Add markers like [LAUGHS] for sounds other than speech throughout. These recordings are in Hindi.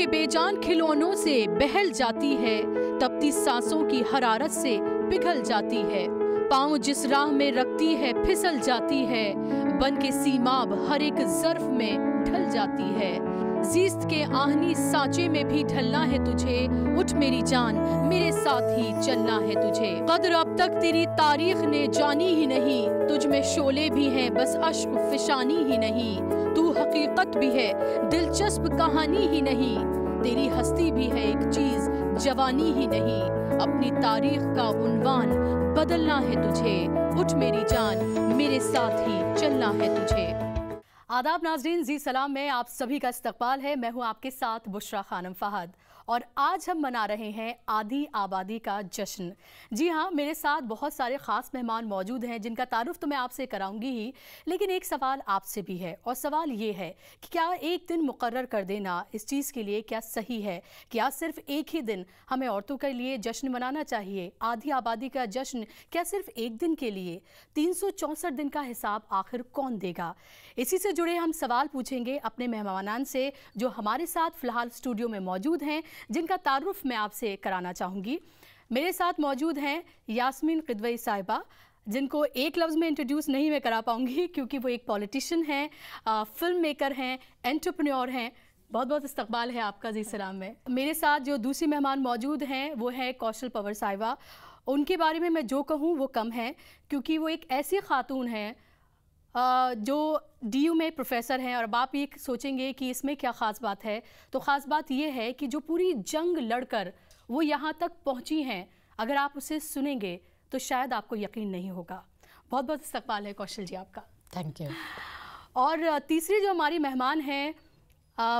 के बेजान खिलौनों से बहल जाती है तपती सांसों की हरारत से पिघल जाती है पाँव जिस राह में रखती है फिसल जाती है बन के सीमाब हर एक जर्फ में ढल जाती है जीस्त के आहनी सांचे में भी ढलना है तुझे उठ मेरी जान मेरे साथ ही चलना है तुझे कदर अब तक तेरी तारीख ने जानी ही नहीं तुझ में शोले भी हैं बस अश्क फिशानी ही नहीं तू हकीकत भी है दिलचस्प कहानी ही नहीं तेरी हस्ती भी है एक चीज जवानी ही नहीं अपनी तारीख का उनवान बदलना है तुझे उठ मेरी जान मेरे साथ ही चलना है तुझे आदाब नाजरीन जी सलाम में आप सभी का इस्तकबाल है मैं हूं आपके साथ बुशरा खानम फहद और आज हम मना रहे हैं आधी आबादी का जश्न जी हाँ मेरे साथ बहुत सारे ख़ास मेहमान मौजूद हैं जिनका तारुफ तो मैं आपसे कराऊंगी ही लेकिन एक सवाल आपसे भी है और सवाल ये है कि क्या एक दिन मुकर कर देना इस चीज़ के लिए क्या सही है क्या सिर्फ एक ही दिन हमें औरतों के लिए जश्न मनाना चाहिए आधी आबादी का जश्न क्या सिर्फ एक दिन के लिए तीन दिन का हिसाब आखिर कौन देगा इसी से जुड़े हम सवाल पूछेंगे अपने मेहमानान से जो हमारे साथ फ़िलहाल स्टूडियो में मौजूद हैं जिनका तारुफ मैं आपसे कराना चाहूँगी मेरे साथ मौजूद हैं यासमिन कदवई साहिबा जिनको एक लफ्ज़ में इंट्रोड्यूस नहीं मैं करा पाऊँगी क्योंकि वो एक पॉलिटिशियन हैं फिल्म मेकर हैं एंटरप्रेन्योर हैं बहुत बहुत इस्तकबाल है आपका जी सलाम में मेरे साथ जो दूसरी मेहमान मौजूद हैं वो है कौशल पवर साहिबा उनके बारे में मैं जो कहूँ वो कम है क्योंकि वो एक ऐसी खातून हैं जो डीयू में प्रोफेसर हैं और अब आप ये सोचेंगे कि इसमें क्या ख़ास बात है तो ख़ास बात यह है कि जो पूरी जंग लड़कर वो यहाँ तक पहुँची हैं अगर आप उसे सुनेंगे तो शायद आपको यकीन नहीं होगा बहुत बहुत इस्तकबाल है कौशल जी आपका थैंक यू और तीसरी जो हमारी मेहमान हैं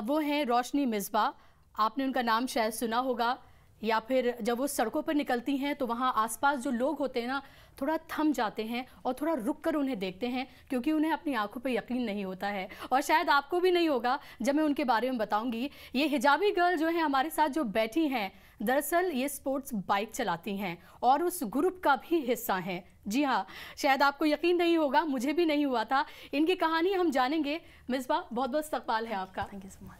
वो हैं रोशनी मिसबा आपने उनका नाम शायद सुना होगा या फिर जब वो सड़कों पर निकलती हैं तो वहाँ आसपास जो लोग होते हैं ना थोड़ा थम जाते हैं और थोड़ा रुक कर उन्हें देखते हैं क्योंकि उन्हें अपनी आंखों पर यकीन नहीं होता है और शायद आपको भी नहीं होगा जब मैं उनके बारे में बताऊँगी ये हिजाबी गर्ल जो है हमारे साथ जो बैठी हैं दरअसल ये स्पोर्ट्स बाइक चलाती हैं और उस ग्रुप का भी हिस्सा हैं जी हाँ शायद आपको यकीन नहीं होगा मुझे भी नहीं हुआ था इनकी कहानी हम जानेंगे मिसबा बहुत बहुत इस्तकबाल है आपका थैंक यू सो मच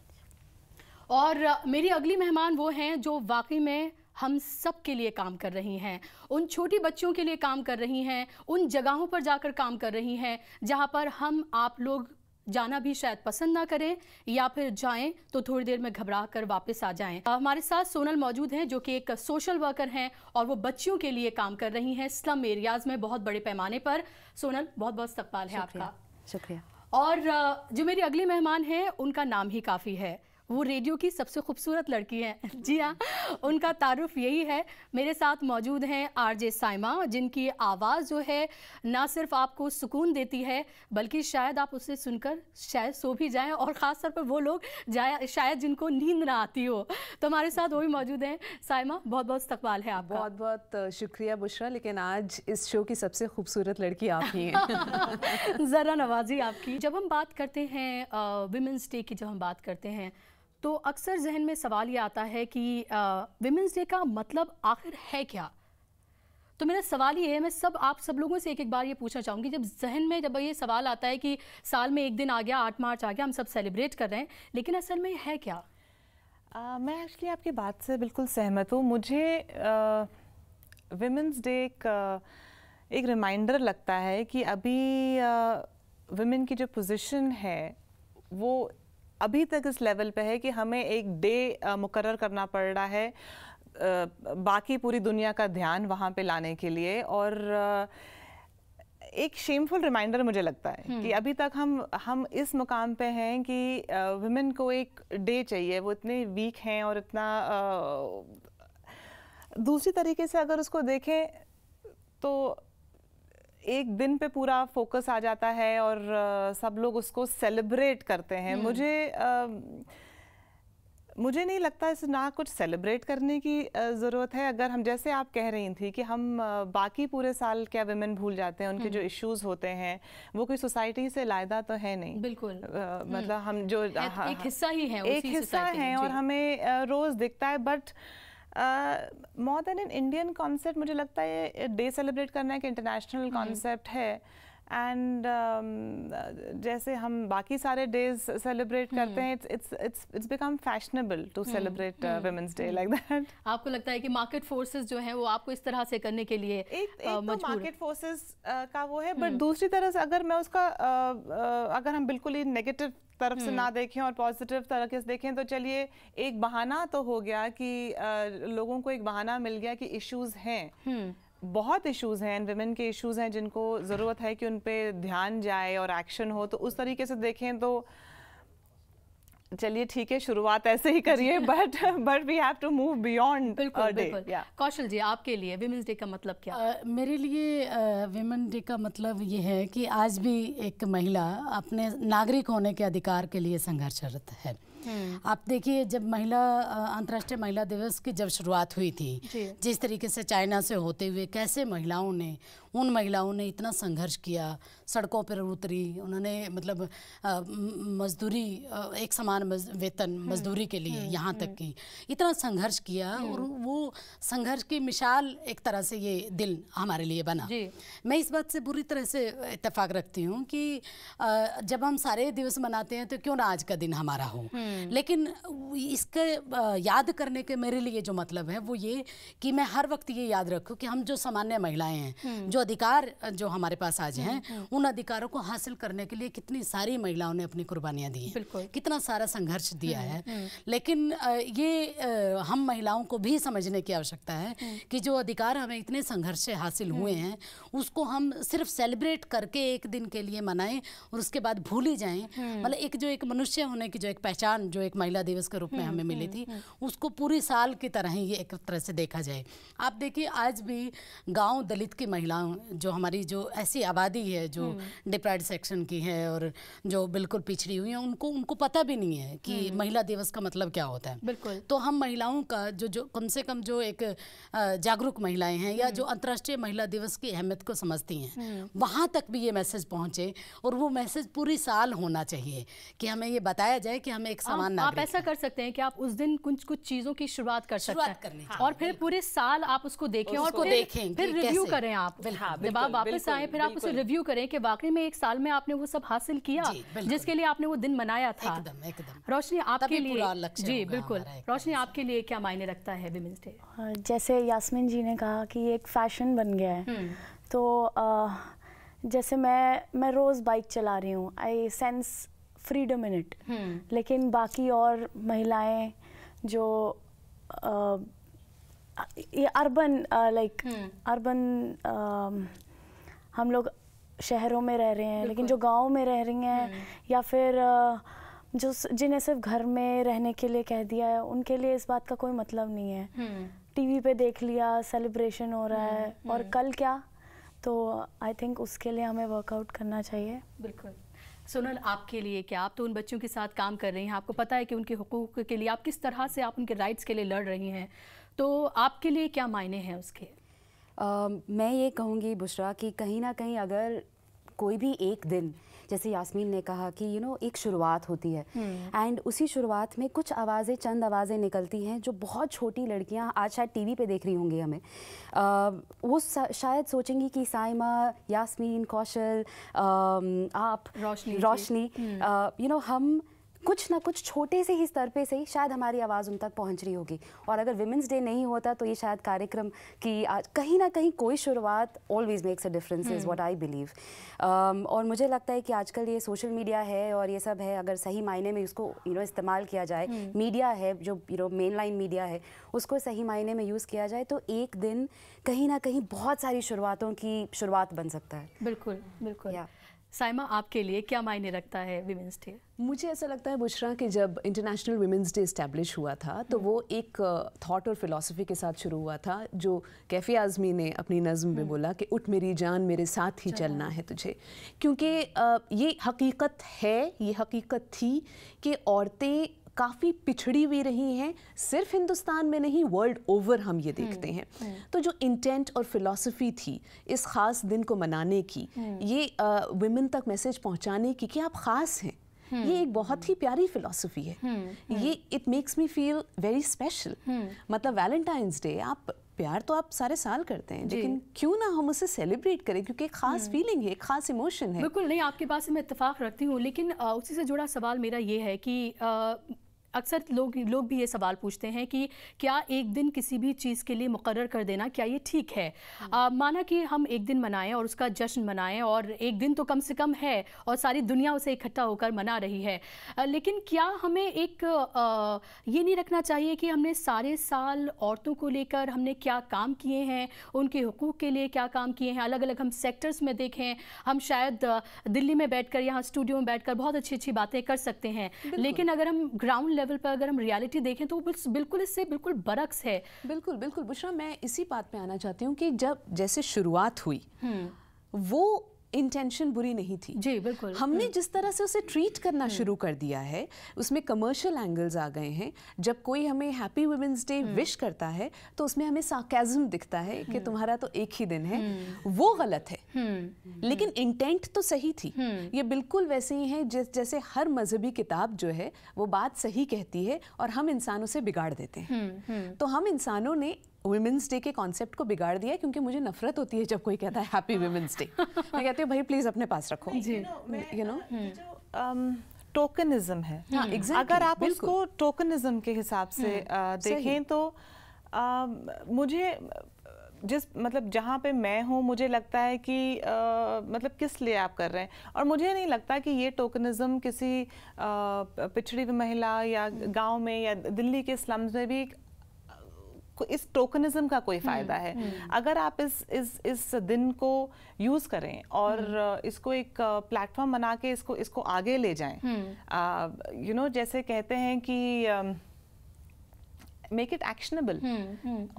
और मेरी अगली मेहमान वो हैं जो वाकई में हम सब के लिए काम कर रही हैं उन छोटी बच्चियों के लिए काम कर रही हैं उन जगहों पर जाकर काम कर रही हैं जहाँ पर हम आप लोग जाना भी शायद पसंद ना करें या फिर जाएं तो थोड़ी देर में घबरा कर वापस आ जाएं हमारे साथ सोनल मौजूद हैं जो कि एक सोशल वर्कर हैं और वो बच्चियों के लिए काम कर रही हैं स्लम एरियाज में बहुत बड़े पैमाने पर सोनल बहुत बहुत सकपाल है आपका शुक्रिया और जो मेरी अगली मेहमान हैं उनका नाम ही काफ़ी है वो रेडियो की सबसे खूबसूरत लड़की हैं [LAUGHS] जी हाँ उनका तारुफ यही है मेरे साथ मौजूद हैं आरजे साइमा जिनकी आवाज़ जो है ना सिर्फ आपको सुकून देती है बल्कि शायद आप उसे सुनकर शायद सो भी जाएं और ख़ास तौर पर वो लोग जाए शायद जिनको नींद ना आती हो तो हमारे साथ वो भी मौजूद हैं साइमा बहुत बहुत इस्तकबाल है आप बहुत बहुत शुक्रिया बुशरा लेकिन आज इस शो की सबसे खूबसूरत लड़की आप ही हैं [LAUGHS] ज़रा नवाजी आपकी जब हम बात करते हैं वीमेंस डे की जब हम बात करते हैं तो अक्सर जहन में सवाल ये आता है कि विमेंस डे का मतलब आखिर है क्या तो मेरा सवाल ये है मैं सब आप सब लोगों से एक एक बार ये पूछना चाहूँगी जब जहन में जब ये सवाल आता है कि साल में एक दिन आ गया आठ मार्च आ गया हम सब सेलिब्रेट कर रहे हैं लेकिन असल में है क्या आ, मैं एक्चुअली आपकी बात से बिल्कुल सहमत हूँ मुझे विमेंस डे एक, एक रिमाइंडर लगता है कि अभी वुमेन की जो पोजिशन है वो अभी तक इस लेवल पे है कि हमें एक डे मुकर करना पड़ रहा है बाकी पूरी दुनिया का ध्यान वहाँ पे लाने के लिए और एक शेमफुल रिमाइंडर मुझे लगता है कि हम्म। अभी तक हम हम इस मुकाम पे हैं कि वुमेन को एक डे चाहिए वो इतने वीक हैं और इतना दूसरी तरीके से अगर उसको देखें तो एक दिन पे पूरा फोकस आ जाता है और सब लोग उसको सेलिब्रेट करते हैं हम्म। मुझे मुझे नहीं लगता इस ना कुछ सेलिब्रेट करने की ज़रूरत है अगर हम जैसे आप कह रही थी कि हम बाकी पूरे साल क्या वेमेन भूल जाते हैं उनके हम्म। जो इश्यूज होते हैं वो कोई सोसाइटी से लायदा तो है नहीं बिल्कुल आ, हम्म। मतलब हम जो हाँ, एक हिस्सा ही है एक हिस्सा है और हमें रोज़ दिखता है but more than in Indian concept मुझे लगता है ये डे सेलिब्रेट करना एक इंटरनेशनल कॉन्सेप्ट हम्म। है एंड um, जैसे हम बाकी सारे डेज सेलिब्रेट हम्म। करते हैं it's it's it's become fashionable to celebrate women's day like that आपको लगता है कि मार्केट फोर्सेस जो हैं वो आपको इस तरह से करने के लिए एक, एक तो मार्केट फोर्सेस का वो है बट हम्म। दूसरी तरह से अगर मैं उसका uh, अगर हम बिल्कुल ही नेगेटिव तरफ से ना हम्म। देखें और पॉजिटिव तरीके से देखें तो चलिए एक बहाना तो हो गया कि आ, लोगों को एक बहाना मिल गया कि इश्यूज हैं हम्म। बहुत इश्यूज हैं वेमेन के इश्यूज हैं जिनको ज़रूरत है कि उन पर ध्यान जाए और एक्शन हो तो उस तरीके से देखें तो चलिए ठीक है शुरुआत ऐसे ही करिए but but we have to move beyond बिल्कुल बिल्कुल कौशल जी आपके लिए विमेंस डे का मतलब क्या uh, मेरे लिए विमेन uh, डे का मतलब ये है कि आज भी एक महिला अपने नागरिक होने के अधिकार के लिए संघर्षरत है हम्म। आप देखिए जब महिला अंतर्राष्ट्रीय महिला दिवस की जब शुरुआत हुई थी जिस तरीके से चाइना से होते हुए कैसे महिलाओं ने उन महिलाओं ने इतना संघर्ष किया सड़कों पर उतरी उन्होंने मतलब मजदूरी एक समान मज, वेतन हम्म, मजदूरी के लिए हम्म, यहाँ तक हम्म। की इतना संघर्ष किया और वो संघर्ष की मिसाल एक तरह से ये दिल हमारे लिए बना मैं इस बात से बुरी तरह से इतफाक रखती हूँ कि जब हम सारे दिवस मनाते हैं तो क्यों ना आज का दिन हमारा हो लेकिन इसके याद करने के मेरे लिए जो मतलब है वो ये कि मैं हर वक्त ये याद रखूँ कि हम जो सामान्य महिलाएं हैं जो अधिकार जो हमारे पास आज हैं उन अधिकारों को हासिल करने के लिए कितनी सारी महिलाओं ने अपनी कुर्बानियाँ दी कितना सारा संघर्ष दिया हम्म, है हम्म। लेकिन ये हम महिलाओं को भी समझने की आवश्यकता है हम्म। कि जो अधिकार हमें इतने संघर्ष से हासिल हुए हैं उसको हम सिर्फ सेलिब्रेट करके एक दिन के लिए मनाएं और उसके बाद भूल ही जाए मतलब एक जो एक मनुष्य होने की जो एक पहचान जो एक महिला दिवस के रूप में हमें मिली थी उसको पूरी साल की तरह ही एक तरह से देखा जाए आप देखिए आज भी गांव दलित की महिलाओं जो हमारी जो ऐसी आबादी है जो डिप्राइड हम्म। सेक्शन की हैं और जो बिल्कुल पिछड़ी हुई हैं उनको उनको पता भी नहीं है कि हम्म। महिला दिवस का मतलब क्या होता है बिल्कुल तो हम महिलाओं का जो जो कम से कम जो एक जागरूक महिलाएं हैं या जो हम्म। अंतर्राष्ट्रीय महिला दिवस की अहमियत को समझती हैं वहाँ तक भी ये मैसेज पहुँचे और वो मैसेज पूरी साल होना चाहिए कि हमें ये बताया जाए कि हमें एक समान आप ऐसा कर सकते हैं कि आप उस दिन कुछ कुछ चीज़ों की शुरुआत कर सकते हैं और फिर पूरे साल आप उसको देखें और देखें फिर रिव्यू करें आप जब आप वापस आए फिर आप उसे रिव्यू करें कि वाकई में एक साल में आपने वो सब हासिल किया जिसके लिए आपने वो दिन मनाया था एकदम एकदम रोशनी आपके लिए जी बिल्कुल रोशनी आपके लिए क्या मायने रखता है विमेंस डे हाँ, जैसे यासमिन जी ने कहा कि एक फैशन बन गया है हम्म। तो जैसे मैं मैं रोज़ बाइक चला रही हूँ I sense freedom in it लेकिन बाकी और महिलाएं जो आ, ये अर्बन लाइक अर्बन हम लोग शहरों में रह रहे हैं लेकिन जो गाँव में रह रही हैं हम्म। या फिर जो जिन्हें सिर्फ घर में रहने के लिए कह दिया है उनके लिए इस बात का कोई मतलब नहीं है हम्म। टीवी पे देख लिया सेलिब्रेशन हो रहा है हम्म, और कल क्या तो आई थिंक उसके लिए हमें वर्कआउट करना चाहिए बिल्कुल सोनल आपके लिए क्या आप तो उन बच्चों के साथ काम कर रही हैं आपको पता है कि उनके हकूक़ के लिए आप किस तरह से आप उनके राइट्स के लिए लड़ रही हैं तो आपके लिए क्या मायने हैं उसके मैं ये कहूँगी बुशरा कि कहीं ना कहीं अगर कोई भी एक दिन जैसे यास्मीन ने कहा कि यू you नो know, एक शुरुआत होती है एंड हम्म। hmm. उसी शुरुआत में कुछ आवाज़ें चंद आवाज़ें निकलती हैं जो बहुत छोटी लड़कियां आज शायद टीवी पे देख रही होंगी हमें आ, वो शायद सोचेंगी कि साइमा यास्मीन कौशल आ, आप रोशनी रोशनी यू हम्म। नो हम कुछ ना कुछ छोटे से ही स्तर पे से ही शायद हमारी आवाज़ उन तक पहुंच रही होगी और अगर विमेंस डे नहीं होता तो ये शायद कार्यक्रम की आज कहीं ना कहीं कोई शुरुआत always makes a difference is what I believe और मुझे लगता है कि आजकल ये सोशल मीडिया है और ये सब है अगर सही मायने में उसको यू नो इस्तेमाल किया जाए मीडिया हम्म। है जो you know main line media है उसको सही मायने में यूज़ किया जाए तो एक दिन कहीं ना कहीं बहुत सारी शुरुआतों की शुरुआत बन सकता है बिल्कुल बिल्कुल yeah. साइमा आपके लिए क्या मायने रखता है विमेंस डे मुझे ऐसा लगता है बुशरा कि जब इंटरनेशनल विमेंस डे इस्टेब्लिश हुआ था तो हम्म। वो एक थॉट और फिलॉसफी के साथ शुरू हुआ था जो कैफ़ी आज़मी ने अपनी नज़म में हम्म। बोला कि उठ मेरी जान मेरे साथ ही चलना है तुझे क्योंकि ये हकीकत है ये हकीकत थी कि औरतें काफ़ी पिछड़ी हुई रही हैं सिर्फ हिंदुस्तान में नहीं वर्ल्ड ओवर हम ये देखते हम्म, हैं हम्म। तो जो इंटेंट और फिलॉसफी थी इस ख़ास दिन को मनाने की हम्म। ये वुमेन तक मैसेज पहुंचाने की कि आप ख़ास हैं ये एक बहुत ही प्यारी फिलॉसफी है ये it makes me feel very special मतलब वैलेंटाइंस डे आप प्यार तो आप सारे साल करते हैं लेकिन क्यों ना हम उसे सेलिब्रेट करें क्योंकि एक खास फीलिंग है एक खास इमोशन है बिल्कुल नहीं आपके पास मैं इतफाक रखती हूँ लेकिन उसी से जुड़ा सवाल मेरा ये है कि अक्सर लोग लोग भी ये सवाल पूछते हैं कि क्या एक दिन किसी भी चीज़ के लिए मुकर कर देना क्या ये ठीक है आ, हम्म। माना कि हम एक दिन मनाएं और उसका जश्न मनाएं और एक दिन तो कम से कम है और सारी दुनिया उसे इकट्ठा होकर मना रही है आ, लेकिन क्या हमें एक आ, ये नहीं रखना चाहिए कि हमने सारे साल औरतों को लेकर हमने क्या काम किए हैं उनके हकूक़ के लिए क्या काम किए हैं अलग अलग हम सेक्टर्स में देखें हम शायद दिल्ली में बैठ कर यहाँ स्टूडियो में बैठ कर बहुत अच्छी अच्छी बातें कर सकते हैं लेकिन अगर हम ग्राउंड लेवल पर अगर हम रियलिटी देखें तो बिल्कुल इससे बिल्कुल बरक्स है बिल्कुल बिल्कुल बुशरा मैं इसी बात पे आना चाहती हूँ कि जब जैसे शुरुआत हुई हम्म। वो इंटेंशन बुरी नहीं थी जी बिल्कुल हमने हम्म। जिस तरह से उसे ट्रीट करना हम्म। शुरू कर दिया है उसमें कमर्शियल एंगल्स आ गए हैं जब कोई हमें हैप्पी वुमेंस डे विश करता है तो उसमें हमें साकेजम दिखता है कि हम्म। तुम्हारा तो एक ही दिन है वो गलत है लेकिन इंटेंट तो सही थी ये बिल्कुल वैसे ही है जिस जैसे हर मजहबी किताब जो है वो बात सही कहती है और हम इंसानों से बिगाड़ देते हैं तो हम इंसानों ने वुमेंस डे के कॉन्सेप्ट को बिगाड़ दिया क्योंकि मुझे नफरत होती है जब कोई कहता है हैप्पी वुमेंस डे मैं कहती हूँ भाई प्लीज अपने पास रखो यू नो टोकनिज्म है हाँ, अगर आप उसको टोकनिज्म के हिसाब से हम्म, देखें तो मुझे जिस मतलब जहाँ पे मैं हूँ मुझे लगता है कि आ, मतलब किस लिए आप कर रहे हैं और मुझे नहीं लगता कि ये टोकनिज्म किसी पिछड़ी महिला या हम्म। गांव में या दिल्ली के स्लम्स में भी इस टोकनिज्म का कोई हम्म, फ़ायदा है हम्म। अगर आप इस इस इस दिन को यूज़ करें और हम्म। इसको एक प्लेटफॉर्म बना के इसको इसको आगे ले जाएं यू नो जैसे कहते हैं कि मेक इट एक्शनेबल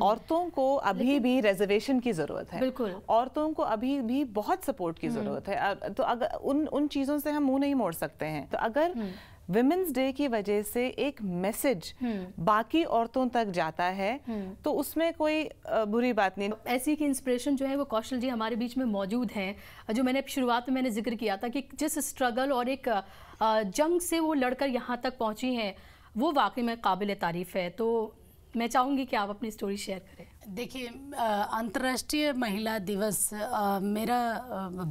औरतों को अभी भी रिजर्वेशन की ज़रूरत है बिल्कुल औरतों को अभी भी बहुत सपोर्ट की ज़रूरत है तो अगर उन उन चीज़ों से हम मुंह नहीं मोड़ सकते हैं तो अगर वेमेंस डे की वजह से एक मैसेज हम्म। बाकी औरतों तक जाता है हम्म। तो उसमें कोई बुरी बात नहीं ऐसी की इंस्पिरेशन जो है वो कौशल जी हमारे बीच में मौजूद हैं जो मैंने शुरुआत में मैंने जिक्र किया था कि जिस स्ट्रगल और एक जंग से वो लड़कर यहाँ तक पहुँची हैं वो वाकई में काबिल तारीफ़ है तो मैं चाहूँगी कि आप अपनी स्टोरी शेयर करें देखिए अंतर्राष्ट्रीय महिला दिवस आ, मेरा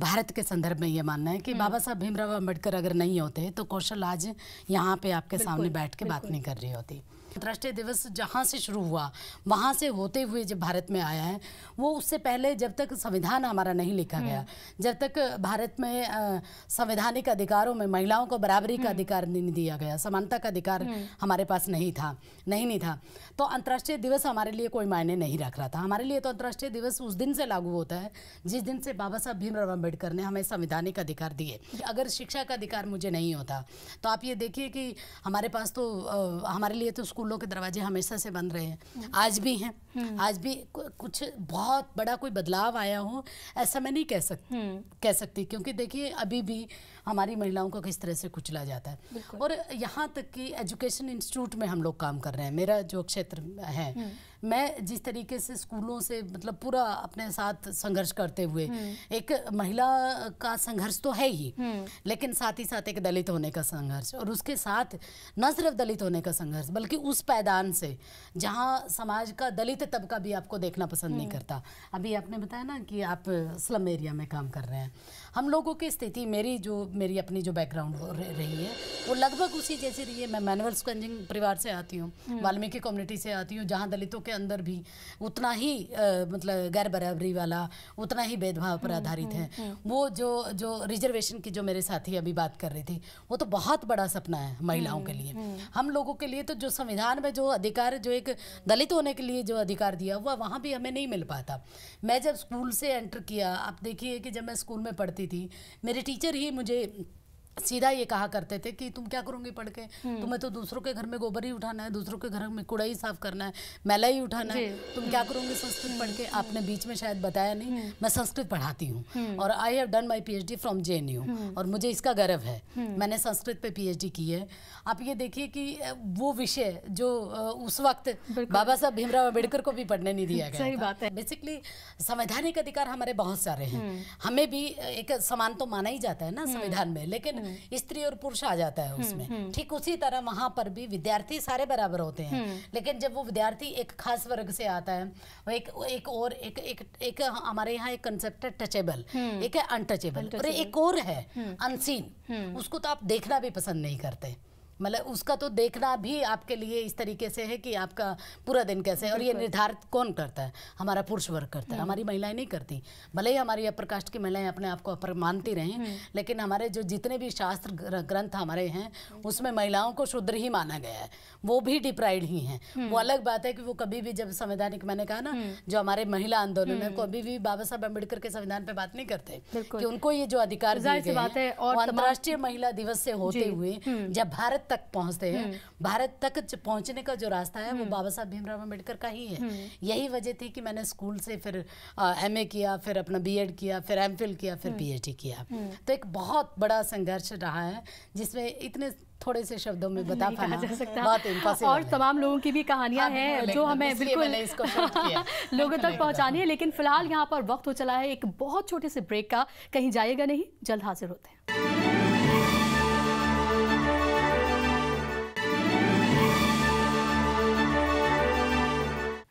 भारत के संदर्भ में ये मानना है कि हम्म। बाबा साहब भीमराव अम्बेडकर अगर नहीं होते तो कौशल आज यहाँ पे आपके सामने बैठ के बात नहीं कर रही होती अंतर्राष्ट्रीय दिवस जहाँ से शुरू हुआ वहाँ से होते हुए जब भारत में आया है वो उससे पहले जब तक संविधान हमारा नहीं लिखा हम्म। गया जब तक भारत में संवैधानिक अधिकारों में महिलाओं को बराबरी का हम्म। अधिकार नहीं दिया गया समानता का अधिकार हम्म। हमारे पास नहीं था नहीं नहीं था तो अंतर्राष्ट्रीय दिवस हमारे लिए कोई मायने नहीं रख रहा था हमारे लिए तो अंतर्राष्ट्रीय दिवस उस दिन से लागू होता है जिस दिन से बाबा साहब भीमराव अम्बेडकर ने हमें संवैधानिक अधिकार दिए अगर शिक्षा का अधिकार मुझे नहीं होता तो आप ये देखिए कि हमारे पास तो हमारे लिए तो स्कूलों के दरवाजे हमेशा से बंद रहे हैं आज भी हैं हम्म। आज भी कुछ बहुत बड़ा कोई बदलाव आया हो ऐसा मैं नहीं कह सकती हम्म। कह सकती क्योंकि देखिए अभी भी हमारी महिलाओं को किस तरह से कुचला जाता है और यहाँ तक कि एजुकेशन इंस्टीट्यूट में हम लोग काम कर रहे हैं मेरा जो क्षेत्र है हम्म। मैं जिस तरीके से स्कूलों से मतलब पूरा अपने साथ संघर्ष करते हुए हम्म। एक महिला का संघर्ष तो है ही हम्म। लेकिन साथ ही साथ एक दलित होने का संघर्ष और उसके साथ न सिर्फ दलित होने का संघर्ष बल्कि उस पैदान से जहाँ समाज का दलित तबका भी आपको देखना पसंद नहीं करता अभी आपने बताया ना कि आप स्लम एरिया में काम कर रहे हैं हम लोगों की स्थिति मेरी जो मेरी अपनी जो बैकग्राउंड रही है वो लगभग उसी जैसी रही है मैं मैनुअल स्कंजिंग परिवार से आती हूँ हम्म। वाल्मीकि कम्युनिटी से आती हूँ जहाँ दलितों के अंदर भी उतना ही आ, मतलब गैर बराबरी वाला उतना ही भेदभाव पर हम्म, आधारित हम्म, है वो जो जो रिजर्वेशन की जो मेरे साथी अभी बात कर रही थी वो तो बहुत बड़ा सपना है महिलाओं के लिए हम लोगों के लिए तो जो संविधान में जो अधिकार जो एक दलित होने के लिए जो अधिकार दिया हुआ वहाँ भी हमें नहीं मिल पाता मैं जब स्कूल से एंटर किया आप देखिए कि जब मैं स्कूल में पढ़ती करती थी मेरे टीचर ही मुझे सीधा ये कहा करते थे कि तुम क्या करोगी पढ़ के हम्म। तुम्हें तो दूसरों के घर में गोबर ही उठाना है दूसरों के घर में कूड़ा ही साफ करना है मैला ही उठाना है तुम क्या करोगे संस्कृत पढ़ के आपने बीच में शायद बताया नहीं हम्म। मैं संस्कृत पढ़ाती हूँ हम्म। और I have done my D from U और मुझे इसका गर्व है मैंने संस्कृत पे डी की है आप ये देखिए कि वो विषय जो उस वक्त बाबा साहब भीमराव अम्बेडकर को भी पढ़ने नहीं दिया [LAUGHS] गया बात है बेसिकली संवैधानिक अधिकार हमारे बहुत सारे हैं हमें भी एक समान तो माना ही जाता है ना संविधान में लेकिन हम्म। स्त्री और पुरुष आ जाता है हम्म, उसमें हम्म। ठीक उसी तरह वहां पर भी विद्यार्थी सारे बराबर होते हैं लेकिन जब वो विद्यार्थी एक खास वर्ग से आता है एक एक और एक एक एक हमारे यहाँ एक कंसेप्ट है टचेबल एक है अनटचेबल और एक और है अनसीन उसको तो आप देखना भी पसंद नहीं करते मतलब उसका तो देखना भी आपके लिए इस तरीके से है कि आपका पूरा दिन कैसे है और ये निर्धारित कौन करता है हमारा पुरुष वर्ग करता है हम्म। हमारी महिलाएं नहीं करती भले ही हमारी अपर कास्ट की महिलाएं अपने आप को अपर मानती रहें हम्म। लेकिन हमारे जो जितने भी शास्त्र ग्रंथ हमारे हैं हम्म। उसमें महिलाओं को शुद्र ही माना गया है वो भी डिप्राइड ही हैं वो अलग बात है कि वो कभी भी जब संवैधानिक मैंने कहा ना जो हमारे महिला आंदोलन है कभी भी बाबा साहब अम्बेडकर के संविधान पर बात नहीं करते कि उनको ये जो अधिकार है और अंतर्राष्ट्रीय महिला दिवस से होते हुए जब भारत तक पहुंचते हैं हम्म। भारत तक पहुंचने का जो रास्ता है वो हम्म। बाबा साहब भीमराव अम्बेडकर का ही है हम्म। यही वजह थी कि मैंने स्कूल से फिर एम किया फिर अपना बी किया फिर एम किया फिर पी किया तो एक बहुत बड़ा संघर्ष रहा है जिसमें इतने थोड़े से शब्दों में बता पाना जा सकता बहुत इम्पॉसिबल और तमाम लोगों की भी कहानियां हाँ, हैं जो हमें बिल्कुल इसको [LAUGHS] लोगों तक पहुंचानी है लेकिन फिलहाल यहां पर वक्त हो चला है एक बहुत छोटे से ब्रेक का कहीं जाएगा नहीं जल्द हाजिर होते हैं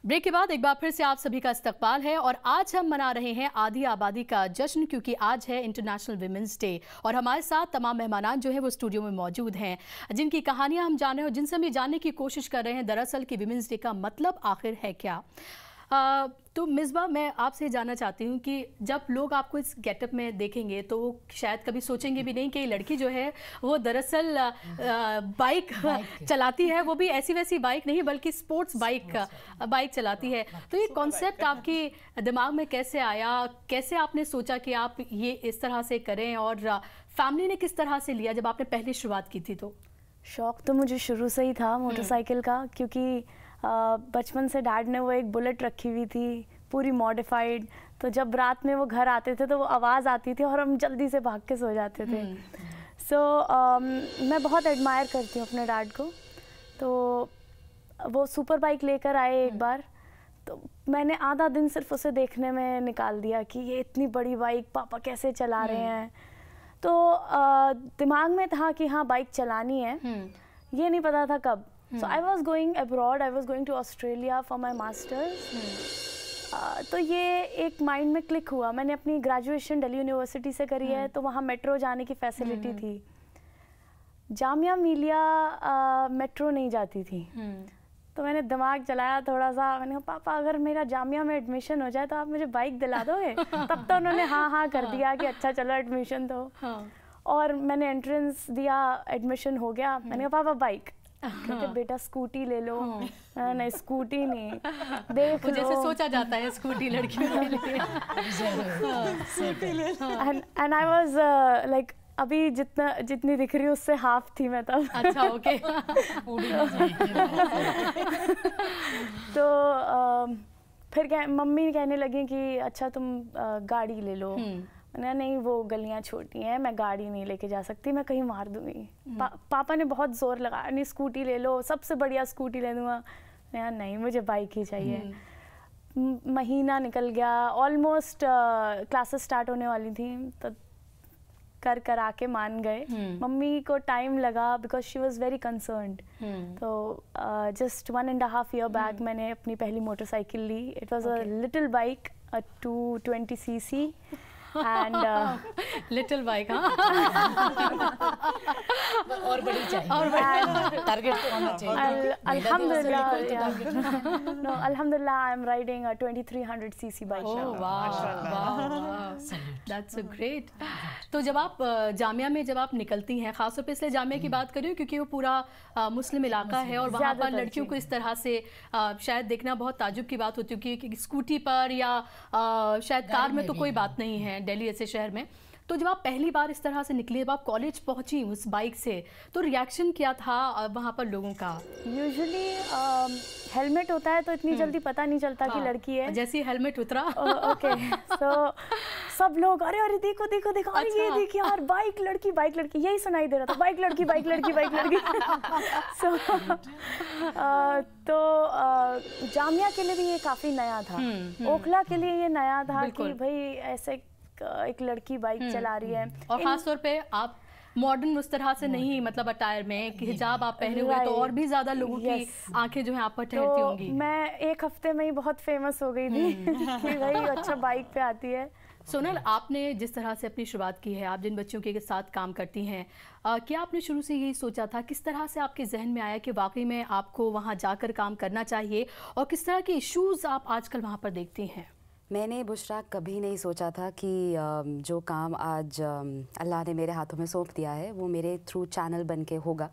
ब्रेक के बाद एक बार फिर से आप सभी का इस्तकबाल है और आज हम मना रहे हैं आधी आबादी का जश्न क्योंकि आज है इंटरनेशनल वीमेंस डे और हमारे साथ तमाम मेहमान जो हैं वो स्टूडियो में मौजूद हैं जिनकी कहानियां हम जान रहे हैं और जिनसे हम ये जानने की कोशिश कर रहे हैं दरअसल कि वीमेंस डे का मतलब आखिर है क्या आ, तो मिसबा मैं आपसे जानना चाहती हूँ कि जब लोग आपको इस गेटअप में देखेंगे तो वो शायद कभी सोचेंगे भी नहीं कि लड़की जो है वो दरअसल बाइक चलाती है वो भी ऐसी वैसी बाइक नहीं बल्कि स्पोर्ट्स बाइक बाइक चलाती है हाँ, तो ये कॉन्सेप्ट आपकी दिमाग में कैसे आया कैसे आपने सोचा कि आप ये इस तरह से करें और फैमिली ने किस तरह से लिया जब आपने पहले शुरुआत की थी तो शौक तो मुझे शुरू से ही था हम्म। मोटरसाइकिल का क्योंकि बचपन से डैड ने वो एक बुलेट रखी हुई थी पूरी मॉडिफाइड तो जब रात में वो घर आते थे तो वो आवाज़ आती थी और हम जल्दी से भाग के सो जाते थे सो हम्म। so, um, मैं बहुत एडमायर करती हूँ अपने डैड को तो वो सुपर बाइक लेकर आए एक हम्म। बार तो मैंने आधा दिन सिर्फ उसे देखने में निकाल दिया कि ये इतनी बड़ी बाइक पापा कैसे चला रहे हम्म। हैं तो uh, दिमाग में था कि हाँ बाइक चलानी है ये नहीं पता था कब so I was going abroad I was going to Australia for my masters तो ये एक माइंड में क्लिक हुआ मैंने अपनी ग्रेजुएशन दिल्ली यूनिवर्सिटी से करी है hmm. तो वहाँ मेट्रो जाने की फैसिलिटी hmm. थी जामिया मिलिया मेट्रो uh, नहीं जाती थी hmm. तो मैंने दिमाग चलाया थोड़ा सा मैंने कहा पापा अगर मेरा जामिया में एडमिशन हो जाए तो आप मुझे बाइक दिला दोगे [LAUGHS] तब तो उन्होंने हाँ हाँ कर हाँ। दिया कि अच्छा चलो एडमिशन दो हाँ। और मैंने एंट्रेंस दिया एडमिशन हो गया मैंने कहा पापा बाइक कहते हाँ। बेटा स्कूटी ले लो हाँ।, हाँ नहीं स्कूटी नहीं [LAUGHS] देख लो जैसे सोचा जाता है स्कूटी लड़कियों के लिए एंड आई वाज लाइक अभी जितना जितनी दिख रही उससे हाफ थी मैं तब अच्छा ओके [LAUGHS] [LAUGHS] तो um, फिर मम्मी कहने लगी कि अच्छा तुम uh, गाड़ी ले लो hmm. ना नहीं वो गलियाँ छोटी हैं मैं गाड़ी नहीं लेके जा सकती मैं कहीं मार दूंगी हम्म। पा, पापा ने बहुत जोर लगाया नहीं स्कूटी ले लो सबसे बढ़िया स्कूटी ले दूंगा मैंने नहीं मुझे बाइक ही चाहिए हम्म। महीना निकल गया ऑलमोस्ट क्लासेस स्टार्ट होने वाली थी तो कर कर आके मान गए हम्म। मम्मी को टाइम लगा because she was very concern तो just one and half year back मैंने अपनी पहली मोटरसाइकिल ली it was a little bike two twenty C C and little uh, [LAUGHS] little bike [LAUGHS] और बड़ी चाहिए और बड़ी तो होना चाहिए अल्हम्दुलिल्लाह नो अल्हम्दुलिल्लाह I am riding a 2300 C C bike oh wow wow that's so great तो जब आप uh, जामिया में जब आप निकलती हैं खासतौर पे इसलिए जामिया की हम्म। बात कर रही हूं क्योंकि वो पूरा uh, मुस्लिम इलाका है और वहां पर लड़कियों को इस तरह से शायद देखना बहुत ताजुब की बात होती है कि स्कूटी पर या शायद कार में तो कोई बात नहीं है हैं दिल्ली जैसे शहर में तो जब आप पहली बार इस तरह से निकले जब आप कॉलेज पहुंची उस बाइक से तो रिएक्शन क्या था वहाँ पर लोगों का यूजुअली हेलमेट um, होता है तो इतनी हम्म। जल्दी पता नहीं चलता हाँ, कि लड़की है जैसे ही हेलमेट उतरा ओके सो सब लोग अरे अरे देखो देखो देखो अरे अच्छा। ये देखिए यार बाइक लड़की बाइक लड़की यही सुनाई दे रहा था बाइक लड़की बाइक लड़की बाइक लड़की सो [LAUGHS] तो जामिया के लिए भी ये काफ़ी नया था हम्म, हम्म। ओखला के लिए ये नया था कि भाई ऐसे एक लड़की बाइक हम्म, चला रही है हम्म। और खासतौर पर आप मॉडर्न उस तरह से नहीं मतलब अटायर में हिजाब आप पहने हुए तो और भी ज्यादा लोगों की आंखें जो है आप पर तो ठहरती तो होंगी मैं एक हफ्ते में ही बहुत फेमस हो गई थी हम्म। [LAUGHS] कि भाई अच्छा बाइक पे आती है सोनल आपने जिस तरह से अपनी शुरुआत की है आप जिन बच्चों के साथ काम करती हैं क्या आपने शुरू से यही सोचा था किस तरह से आपके जहन में आया कि वाकई में आपको वहाँ जाकर काम करना चाहिए और किस तरह के इश्यूज़ आप आजकल वहाँ पर देखती हैं मैंने बुशरा कभी नहीं सोचा था कि जो काम आज अल्लाह ने मेरे हाथों में सौंप दिया है वो मेरे थ्रू चैनल बन के होगा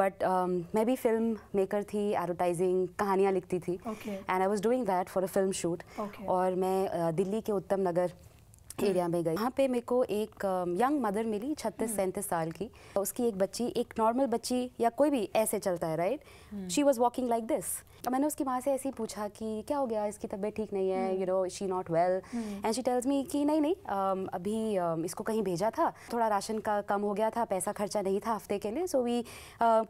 बट हम्म। मैं भी फिल्म मेकर थी एडवर्टाइजिंग कहानियाँ लिखती थी and I was doing that for a film shoot और मैं दिल्ली के उत्तम नगर हम्म। एरिया में गई वहाँ पे मेरे को एक यंग मदर मिली छत्तीस हम्म। सैंतीस साल की उसकी एक बच्ची एक नॉर्मल बच्ची या कोई भी ऐसे चलता है right she was walking like this मैंने उसकी माँ से ऐसे ही पूछा कि क्या हो गया इसकी तबीयत ठीक नहीं है you know she not well and she tells me कि नहीं नहीं अभी इसको कहीं भेजा था थोड़ा राशन का कम हो गया था पैसा खर्चा नहीं था हफ्ते के लिए सो भी वी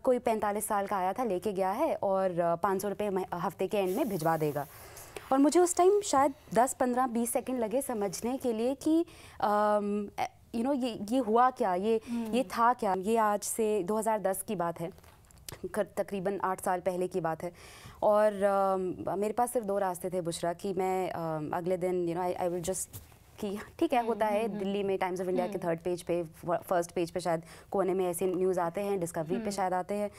कोई पैंतालीस साल का आया था लेके गया है और पाँच सौ रुपये हफ्ते के एंड में भिजवा देगा और मुझे उस टाइम शायद 10 15 20 सेकंड लगे समझने के लिए कि यू नो ये ये हुआ क्या ये हम्म। ये था क्या ये आज से 2010 की बात है तकरीबन आठ साल पहले की बात है और uh, मेरे पास सिर्फ दो रास्ते थे बुशरा कि मैं uh, अगले दिन you know I I will just कि ठीक है होता है हम्म, दिल्ली में टाइम्स ऑफ इंडिया के थर्ड हम्म। पेज पे फर्स्ट पेज पे शायद कोने में ऐसे न्यूज़ आते हैं डिस्कवरी पे हम्म। शायद आते हैं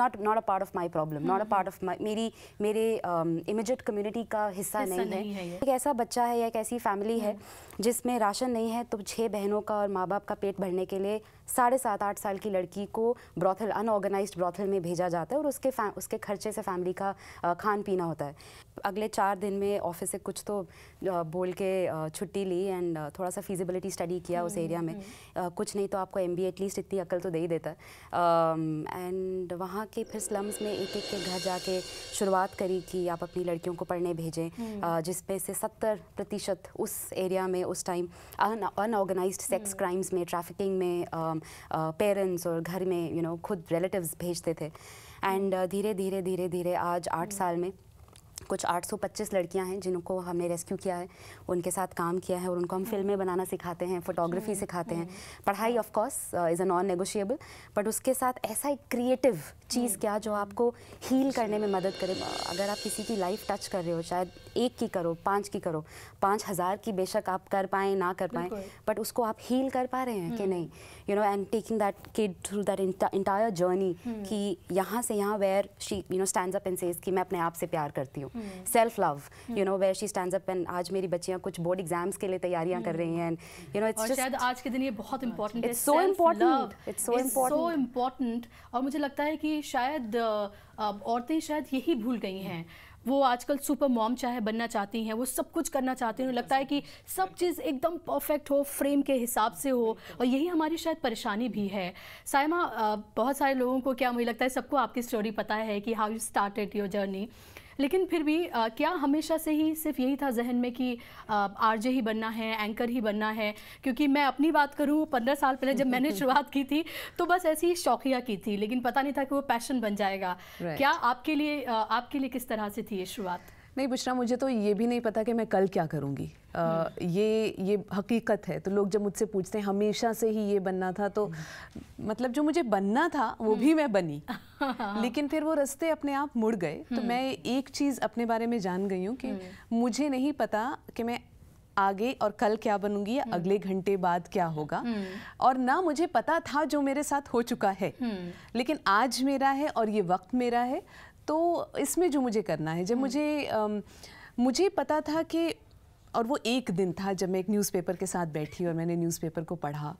not not a part of my problem not a part of my मेरी मेरे इमिजिएट um, कम्युनिटी का हिस्सा नहीं है एक ऐसा बच्चा है या एक ऐसी फैमिली है जिसमें राशन नहीं है तो छः बहनों का और माँ बाप का पेट भरने के लिए साढ़े सात आठ साल की लड़की को ब्रॉथल अनऑर्गेनाइज्ड ब्रॉथल में भेजा जाता है और उसके उसके खर्चे से फैमिली का uh, खान पीना होता है अगले चार दिन में ऑफिस से कुछ तो बोल के छुट्टी ली एंड थोड़ा सा फिजिबिलिटी स्टडी किया उस एरिया में हम्म, हम्म। कुछ नहीं तो आपको एम बी एटलीस्ट इतनी अकल तो दे ही देता एंड वहाँ के फिर स्लम्स में एक एक के घर जाके शुरुआत करी कि आप अपनी लड़कियों को पढ़ने भेजें हम्म। जिसमें से सत्तर प्रतिशत उस एरिया में उस टाइम अनऑर्गेनाइज सेक्स क्राइम्स में ट्रैफिकिंग में पेरेंट्स और घर में यू नो खुद रिलेटिव्स भेजते थे एंड धीरे धीरे धीरे धीरे आज आठ साल में कुछ 825 लड़कियां हैं जिनको हमने रेस्क्यू किया है उनके साथ काम किया है और उनको हम हम्म। फिल्में बनाना सिखाते हैं फोटोग्राफी हम्म, सिखाते हैं हम्म। पढ़ाई of course is a non negotiable but उसके साथ ऐसा एक क्रिएटिव चीज़ क्या जो आपको हील करने में मदद करे अगर आप किसी की लाइफ टच कर रहे हो शायद एक की करो पाँच की करो पाँच हज़ार की बेशक आप कर पाएँ ना कर पाएँ बट उसको आप हील कर पा रहे हैं कि नहीं you know and taking that kid through that entire journey कि यहाँ से यहाँ where she you know stand up and says कि मैं अपने आप से प्यार करती हूँ self love you know way she stand up and आज मेरी बच्चियां कुछ बोर्ड एग्जाम्स के लिए तैयारियां hmm. कर रही हैं यू नो इट्स शायद आज के दिन ये बहुत important it's so important it's so important और मुझे लगता है कि शायद औरतें शायद यही भूल गई हैं hmm. वो आजकल सुपर मॉम चाहे बनना चाहती हैं वो सब कुछ करना चाहती हैं उन्हें लगता है कि सब चीज़ एकदम परफेक्ट हो फ्रेम के हिसाब से हो और यही हमारी शायद परेशानी भी है सायमा बहुत सारे लोगों को क्या मुझे लगता है सबको आपकी स्टोरी पता है कि how you started your journey लेकिन फिर भी आ, क्या हमेशा से ही सिर्फ यही था जहन में कि आरजे ही बनना है एंकर ही बनना है क्योंकि मैं अपनी बात करूँ पंद्रह साल पहले जब मैंने [LAUGHS] शुरुआत की थी तो बस ऐसी ही शौकिया की थी लेकिन पता नहीं था कि वो पैशन बन जाएगा क्या आपके लिए आपके लिए किस तरह से थी ये शुरुआत नहीं बुशरा मुझे तो ये भी नहीं पता कि मैं कल क्या करूँगी हम्म। ये ये हकीकत है तो लोग जब मुझसे पूछते हैं हमेशा से ही ये बनना था तो हम्म। मतलब जो मुझे बनना था वो भी हम्म। मैं बनी [LAUGHS] लेकिन फिर वो रस्ते अपने आप मुड़ गए तो मैं एक चीज़ अपने बारे में जान गई हूँ कि मुझे नहीं पता कि मैं आगे और कल क्या बनूंगी या अगले घंटे बाद क्या होगा और ना मुझे पता था जो मेरे साथ हो चुका है लेकिन आज मेरा है और ये वक्त मेरा है तो इसमें जो मुझे करना है जब हम्म। मुझे मुझे पता था कि और वो एक दिन था जब मैं एक न्यूज़पेपर के साथ बैठी और मैंने न्यूज़पेपर को पढ़ा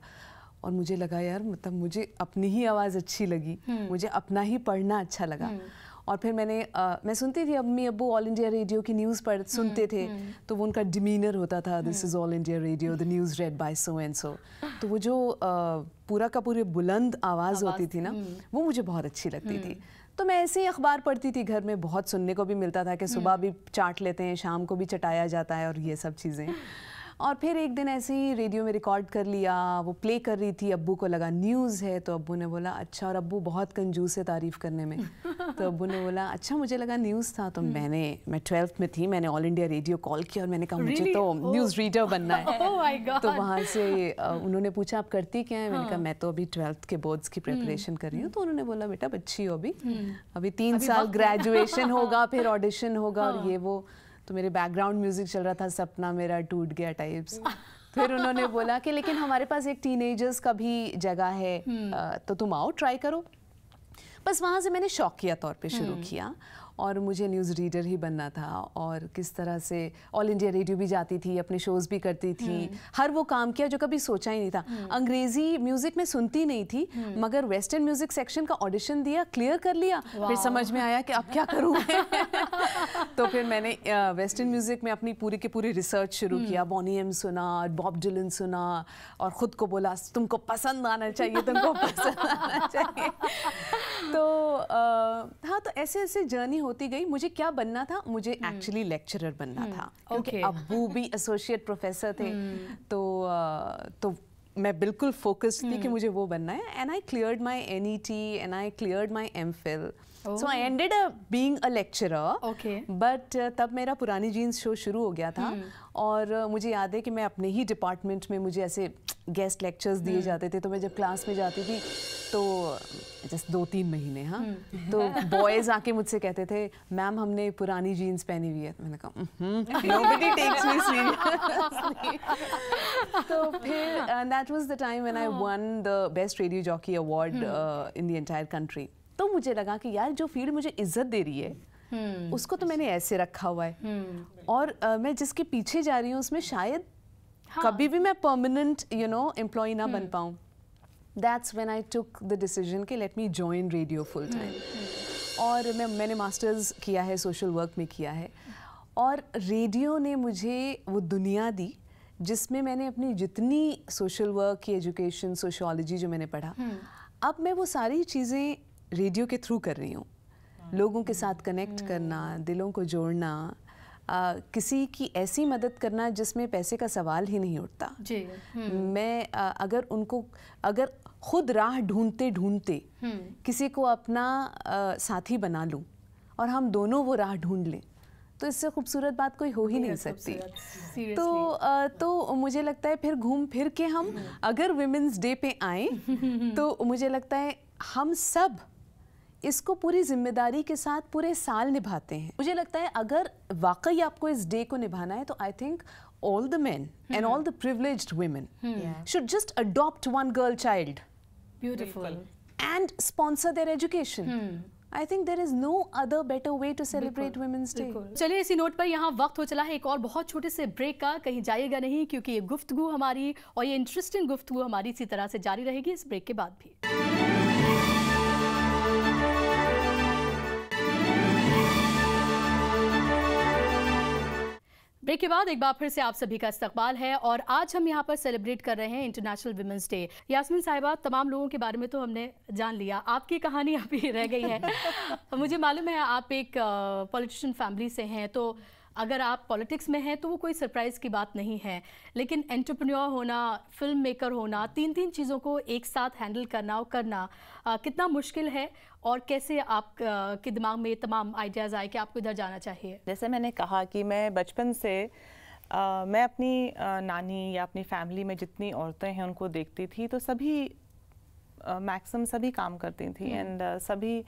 और मुझे लगा यार मतलब मुझे अपनी ही आवाज़ अच्छी लगी हम्म। मुझे अपना ही पढ़ना अच्छा लगा हम्म। और फिर मैंने आ, मैं सुनती थी अम्मी अबू ऑल इंडिया रेडियो की न्यूज़ पढ़ सुनते थे तो वो उनका डिमीनर होता था this is All India Radio the news read by so and so तो वो जो आ, पूरा का पूरे बुलंद आवाज़ होती थी ना वो मुझे बहुत अच्छी लगती थी तो मैं ऐसे ही अखबार पढ़ती थी घर में बहुत सुनने को भी मिलता था कि सुबह हम्म। भी चाट लेते हैं शाम को भी चटाया जाता है और ये सब चीज़ें और फिर एक दिन ऐसे ही रेडियो में रिकॉर्ड कर लिया वो प्ले कर रही थी अब्बू को लगा न्यूज़ है तो अब्बू ने बोला अच्छा और अब्बू बहुत कंजूस है तारीफ़ करने में तो [LAUGHS] अब्बू ने बोला अच्छा मुझे लगा न्यूज़ था तो हम्म। मैंने मैं ट्वेल्थ में थी मैंने ऑल इंडिया रेडियो कॉल किया और मैंने कहा really? मुझे तो न्यूज़ oh. रीडर बनना है [LAUGHS] oh तो वहाँ से उन्होंने पूछा आप करती क्या है मैंने कहा हाँ। मैं तो अभी ट्वेल्थ के बोर्ड्स की प्रिपरेशन हम्म। कर रही हूँ तो उन्होंने बोला बेटा अच्छी हो अभी हम्म। अभी तीन साल ग्रेजुएशन [LAUGHS] होगा फिर ऑडिशन होगा और हाँ। ये वो तो मेरे बैकग्राउंड म्यूजिक चल रहा था सपना मेरा टूट गया टाइप्स [LAUGHS] फिर उन्होंने बोला कि लेकिन हमारे पास एक टीनेजर्स का भी जगह है हम्म। तो तुम आओ ट्राई करो बस वहाँ से मैंने शौकिया तौर पे शुरू हम्म। किया और मुझे न्यूज़ रीडर ही बनना था और किस तरह से ऑल इंडिया रेडियो भी जाती थी अपने शोज़ भी करती थी हम्म। हर वो काम किया जो कभी सोचा ही नहीं था अंग्रेज़ी म्यूज़िक में सुनती नहीं थी मगर वेस्टर्न म्यूज़िक सेक्शन का ऑडिशन दिया क्लियर कर लिया फिर समझ में आया कि अब क्या करूँ [LAUGHS] [LAUGHS] तो फिर मैंने वेस्टर्न म्यूज़िक में अपनी पूरी के पूरी रिसर्च शुरू हम्म। किया बॉनी एम सुना बॉब डिलन सुना और ख़ुद को बोला तुमको पसंद आना चाहिए तुमको पसंद आना चाहिए [LAUGHS] तो आ, हाँ तो ऐसे ऐसे जर्नी होती गई मुझे क्या बनना था मुझे एक्चुअली हम्म। लेक्चरर बनना हम्म। था क्योंकि अबू भी एसोसिएट प्रोफेसर थे तो तो मैं बिल्कुल फोकस्ड थी कि हम्म। मुझे वो बनना है and I clear my N E T and I clear my M Phil so I ended being a lecture okay but तब मेरा पुरानी जीन्स शो शुरू हो गया था हम्म। और uh, मुझे याद है कि मैं अपने ही डिपार्टमेंट में मुझे ऐसे गेस्ट लेक्चर्स दिए हम्म। जाते थे तो मैं जब क्लास में जाती थी तो जस्ट दो तीन महीने हाँ हम्म। तो बॉयज़ आके मुझसे कहते थे मैम हमने पुरानी जीन्स पहनी हुई है तो मैंने कहा टेक्स हम्म, मी [LAUGHS] तो फिर that was the time when I won the best radio jockey award in the entire country तो मुझे लगा कि यार जो फील्ड मुझे इज्जत दे रही है Hmm. उसको तो मैंने ऐसे रखा हुआ है hmm. और uh, मैं जिसके पीछे जा रही हूँ उसमें शायद हाँ। कभी भी मैं परमानेंट यू नो एम्प्लॉय ना बन पाऊँ that's when I took the decision कि let me join radio full time और मैं मैंने मास्टर्स किया है सोशल वर्क में किया है और रेडियो ने मुझे वो दुनिया दी जिसमें मैंने अपनी जितनी सोशल वर्क की एजुकेशन सोशोलॉजी जो मैंने पढ़ा हम्म। अब मैं वो सारी चीज़ें रेडियो के थ्रू कर रही हूँ हाँ। लोगों के साथ कनेक्ट हम्म। करना दिलों को जोड़ना आ, किसी की ऐसी मदद करना जिसमें पैसे का सवाल ही नहीं उठता जी मैं हम्म। आ, अगर उनको अगर खुद राह ढूंढते ढूंढते हम्म। किसी को अपना आ, साथी बना लूँ और हम दोनों वो राह ढूंढ लें तो इससे खूबसूरत बात कोई हो ही नहीं सकती तो आ, तो मुझे लगता है फिर घूम फिर के हम हम्म। अगर विमेंस डे पे आए [LAUGHS] तो मुझे लगता है हम सब इसको पूरी जिम्मेदारी के साथ पूरे साल निभाते हैं मुझे लगता है अगर वाकई आपको इस डे को निभाना है तो I think all the men and all the privilege women should just yeah. One girl child beautiful and sponsor Beautiful. Education I think there is no other better way to celebrate day चलिए इसी नोट पर यहाँ वक्त हो चला है एक और बहुत छोटे से ब्रेक का कहीं जाइएगा नहीं क्योंकि ये गुफ्तगु हमारी और ये इंटरेस्टिंग गुफ्तगु हमारी इसी तरह से जारी रहेगी इस ब्रेक के बाद भी ब्रेक के बाद एक बार फिर से आप सभी का इस्तकबाल है और आज हम यहाँ पर सेलिब्रेट कर रहे हैं इंटरनेशनल वुमेंस डे यासमिन साहिबा तमाम लोगों के बारे में तो हमने जान लिया आपकी कहानी [LAUGHS] अभी रह गई है [LAUGHS] मुझे मालूम है आप एक पॉलिटिशियन फैमिली से हैं तो अगर आप पॉलिटिक्स में हैं तो वो कोई सरप्राइज़ की बात नहीं है लेकिन एंटरप्रन्योर होना फिल्म मेकर होना तीन तीन चीज़ों को एक साथ हैंडल करना और करना आ, कितना मुश्किल है और कैसे आप के दिमाग में ये तमाम आइडियाज़ आए कि आपको इधर जाना चाहिए जैसे मैंने कहा कि मैं बचपन से आ, मैं अपनी आ, नानी या अपनी फैमिली में जितनी औरतें हैं उनको देखती थी तो सभी मैक्सिम सभी काम करती थी एंड हम्म। uh, सभी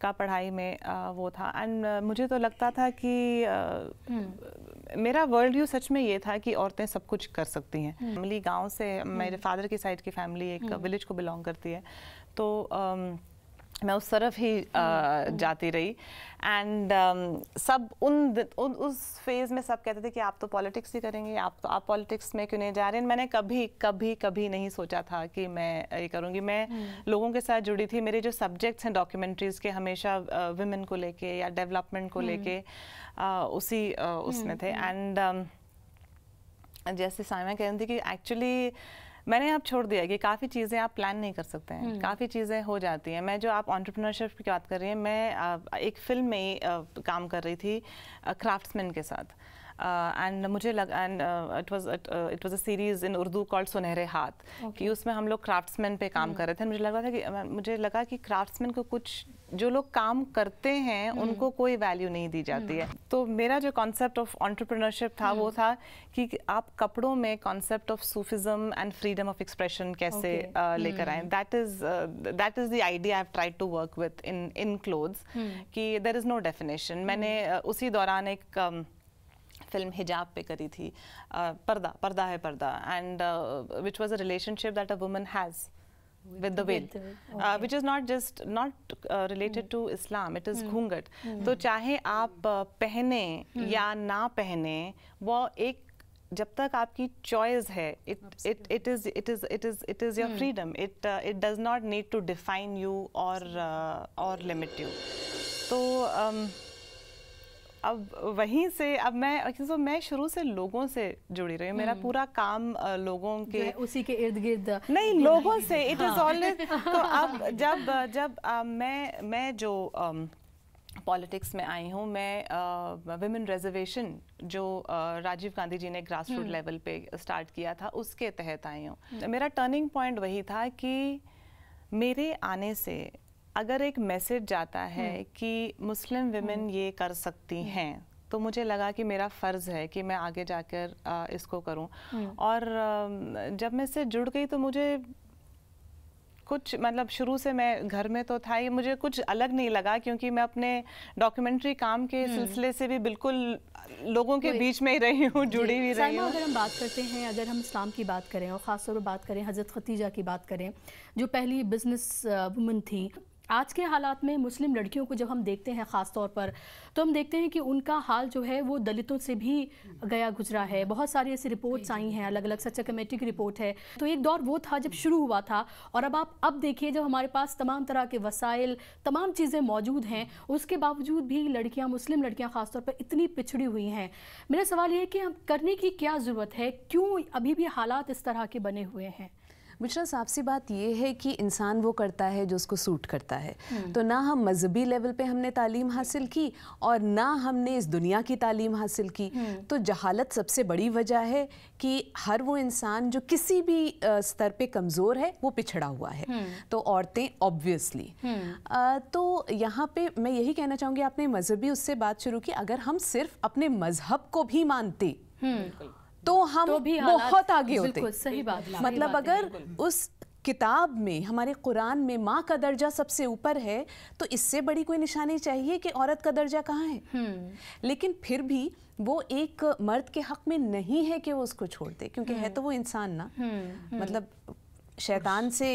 का पढ़ाई में uh, वो था एंड uh, मुझे तो लगता था कि uh, मेरा वर्ल्ड व्यू सच में ये था कि औरतें सब कुछ कर सकती हैं फैमिली हम्म। गांव से मेरे फादर की साइड की फैमिली एक विलेज को बिलोंग करती है तो um, मैं उस तरफ ही हम्म, आ, हम्म। जाती रही एंड um, सब उन, उन उस फेज़ में सब कहते थे कि आप तो पॉलिटिक्स ही करेंगे आप तो आप पॉलिटिक्स में क्यों नहीं जा रहे हैं मैंने कभी कभी कभी नहीं सोचा था कि मैं ये करूँगी मैं हम्म। लोगों के साथ जुड़ी थी मेरे जो सब्जेक्ट्स हैं डॉक्यूमेंट्रीज़ के हमेशा वुमेन को लेके या डेवलपमेंट को लेके उसी उसमें थे एंड um, जैसे साइमा कह रही थी कि एक्चुअली मैंने आप छोड़ दिया कि काफ़ी चीज़ें आप प्लान नहीं कर सकते हैं हम्म। काफ़ी चीज़ें हो जाती हैं मैं जो आप ऑन्टरप्रनरशिप की बात कर रही हैं मैं एक फिल्म में काम कर रही थी क्राफ्ट्समैन के साथ एंड uh, मुझे लग and it was it was a series in Urdu called Sunehre Haath कि उसमें हम लोग क्राफ्ट्समैन पे काम hmm. कर रहे थे मुझे लगा था कि मुझे लगा कि क्राफ्ट्समैन को कुछ जो लोग काम करते हैं hmm. उनको कोई वैल्यू नहीं दी जाती है hmm. तो मेरा जो कॉन्सेप्ट ऑफ ऑन्टरप्रनरशिप था वो था कि आप कपड़ों में concept of Sufism and freedom of expression कैसे uh, लेकर आए that is that is the idea I tried to work with in in clothes कि देर इज नो डेफिनेशन मैंने uh, उसी दौरान एक um, फिल्म हिजाब पे करी थी पर्दा पर्दा है पर्दा and which was a relationship that a woman has with the veil, uh, okay. uh, which is not just not uh, related mm. to hmm. Islam. It is घूंघट. Hmm. Hmm. तो चाहे आप uh, पहने या ना पहने, वो एक जब तक आपकी चॉइस है it it is it is it is it is your freedom it it does not need to define you और और लिमिट यू तो um, अब वहीं से अब मैं तो मैं शुरू से लोगों से जुड़ी रही हूँ मेरा हम्म। पूरा काम लोगों के उसी के इर्द गिर्द नहीं लोगों से इट इज़ ऑलवेज तो अब [LAUGHS] जब जब मैं मैं जो पॉलिटिक्स में आई हूँ मैं वुमेन रिजर्वेशन जो uh, राजीव गांधी जी ने ग्रास रूट लेवल पे स्टार्ट किया था उसके तहत आई हूँ हम्म। मेरा टर्निंग पॉइंट वही था कि मेरे आने से अगर एक मैसेज जाता है हम्म। कि मुस्लिम वमेन हम्म। ये कर सकती हम्म। हैं तो मुझे लगा कि मेरा फ़र्ज़ है कि मैं आगे जाकर इसको करूं और जब मैं इससे जुड़ गई तो मुझे कुछ मतलब शुरू से मैं घर में तो था ये मुझे कुछ अलग नहीं लगा क्योंकि मैं अपने डॉक्यूमेंट्री काम के सिलसिले से भी बिल्कुल लोगों के बीच में ही रही हूँ जुड़ी हुई रही हूँ अगर हम बात करते हैं अगर हम इस्लाम की बात करें और ख़ासतौर पर बात करें हज़रत खतीजा की बात करें जो पहली बिजनेस वुमन थी आज के हालात में मुस्लिम लड़कियों को जब हम देखते हैं ख़ास तौर पर तो हम देखते हैं कि उनका हाल जो है वो दलितों से भी गया गुजरा है बहुत सारी ऐसी रिपोर्ट्स आई हैं अलग अलग सच्चा कमेटी की रिपोर्ट है तो एक दौर वो था जब शुरू हुआ था और अब आप अब देखिए जब हमारे पास तमाम तरह के वसाइल तमाम चीज़ें मौजूद हैं उसके बावजूद भी लड़कियाँ मुस्लिम लड़कियाँ ख़ासतौर पर इतनी पिछड़ी हुई हैं मेरा सवाल ये है कि हम करने की क्या ज़रूरत है क्यों अभी भी हालात इस तरह के बने हुए हैं मिश्रा साहब सी बात यह है कि इंसान वो करता है जो उसको सूट करता है हम्म। तो ना हम मजहबी लेवल पे हमने तालीम हासिल की और ना हमने इस दुनिया की तालीम हासिल की हम्म। तो जहालत सबसे बड़ी वजह है कि हर वो इंसान जो किसी भी स्तर पे कमज़ोर है वो पिछड़ा हुआ है हम्म। तो औरतें ऑब्वियसली तो यहाँ पे मैं यही कहना चाहूँगी आपने मजहबी उससे बात शुरू की अगर हम सिर्फ अपने मजहब को भी मानते तो हम तो भी बहुत आगे होते सही बात मतलब अगर उस किताब में हमारे कुरान में माँ का दर्जा सबसे ऊपर है तो इससे बड़ी कोई निशानी चाहिए कि औरत का दर्जा कहाँ है हम्म। लेकिन फिर भी वो एक मर्द के हक में नहीं है कि वो उसको छोड़ दे क्योंकि है हम्म। तो वो इंसान ना हम्म, मतलब शैतान से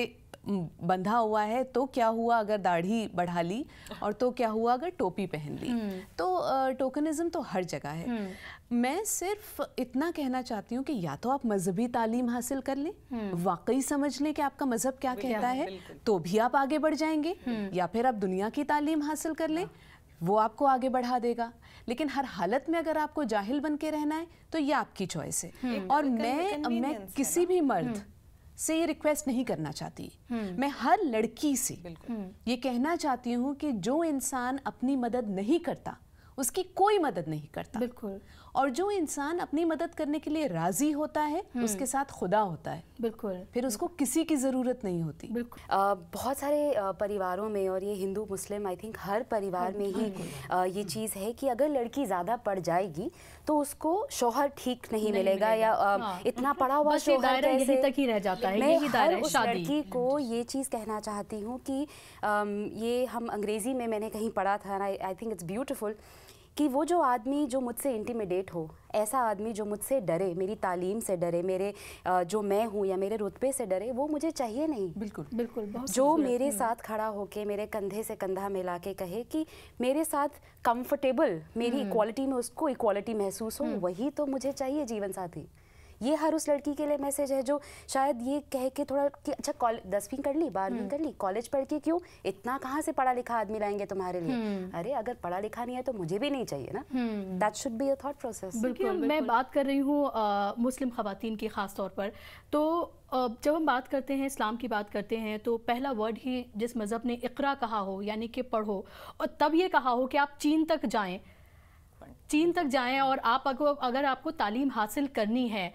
हम्म, बंधा हुआ है तो क्या हुआ अगर दाढ़ी बढ़ा ली और तो क्या हुआ अगर टोपी पहन ली हम्म। तो टोकनिज्म तो हर जगह है हम्म। मैं सिर्फ इतना कहना चाहती हूँ कि या तो आप मजहबी तालीम हासिल कर लें वाकई समझ लें कि आपका मज़हब क्या कहता है तो भी आप आगे बढ़ जाएंगे या फिर आप दुनिया की तालीम हासिल कर लें वो आपको आगे बढ़ा देगा लेकिन हर हालत में अगर आपको जाहिल बन के रहना है तो ये आपकी चॉइस है और मैं मैं किसी भी मर्द से ये रिक्वेस्ट नहीं करना चाहती हम्म। मैं हर लड़की से हम्म। ये कहना चाहती हूँ कि जो इंसान अपनी मदद नहीं करता उसकी कोई मदद नहीं करता बिल्कुल और जो इंसान अपनी मदद करने के लिए राजी होता है हम्म। उसके साथ खुदा होता है बिल्कुल फिर उसको किसी की ज़रूरत नहीं होती बिल्कुल आ, बहुत सारे परिवारों में और ये हिंदू मुस्लिम आई थिंक हर परिवार में ही ये चीज़ है कि अगर लड़की ज़्यादा पढ़ जाएगी तो उसको शोहर ठीक नहीं, नहीं मिलेगा या हाँ। इतना पढ़ा हुआ शोहर कैसे तक ही रह जाता है मैं हर उस लड़की को ये चीज़ कहना चाहती हूँ कि ये हम अंग्रेज़ी में मैंने कहीं पढ़ा था आई थिंक इट्स ब्यूटिफुल कि वो जो आदमी जो मुझसे इंटीमिडेट हो ऐसा आदमी जो मुझसे डरे मेरी तालीम से डरे मेरे जो मैं हूँ या मेरे रुतबे से डरे वो मुझे चाहिए नहीं बिल्कुल बिल्कुल बहुत जो मेरे हम्म। साथ खड़ा होके मेरे कंधे से कंधा मिला के कहे कि मेरे साथ कंफर्टेबल मेरी इक्वालिटी हम्म। में उसको इक्वालिटी महसूस हो हम्म। वही तो मुझे चाहिए जीवन साथी ये हर उस लड़की के लिए मैसेज है जो शायद ये कह के थोड़ा कि अच्छा कॉलेज दसवीं कर ली बारहवीं हम्म। कर ली कॉलेज पढ़ के क्यों इतना कहाँ से पढ़ा लिखा आदमी लाएंगे तुम्हारे लिए हम्म। अरे अगर पढ़ा लिखा नहीं है तो मुझे भी नहीं चाहिए ना that should be a thought process बिल्कुल मैं बात कर रही हूँ मुस्लिम खातन की ख़ास तौर पर तो जब हम बात करते हैं इस्लाम की बात करते हैं तो पहला वर्ड ही जिस मज़हब ने इकरा कहा हो यानी कि पढ़ो और तब ये कहा हो कि आप चीन तक जाएं चीन तक जाएं और आप अगर, अगर आपको तालीम हासिल करनी है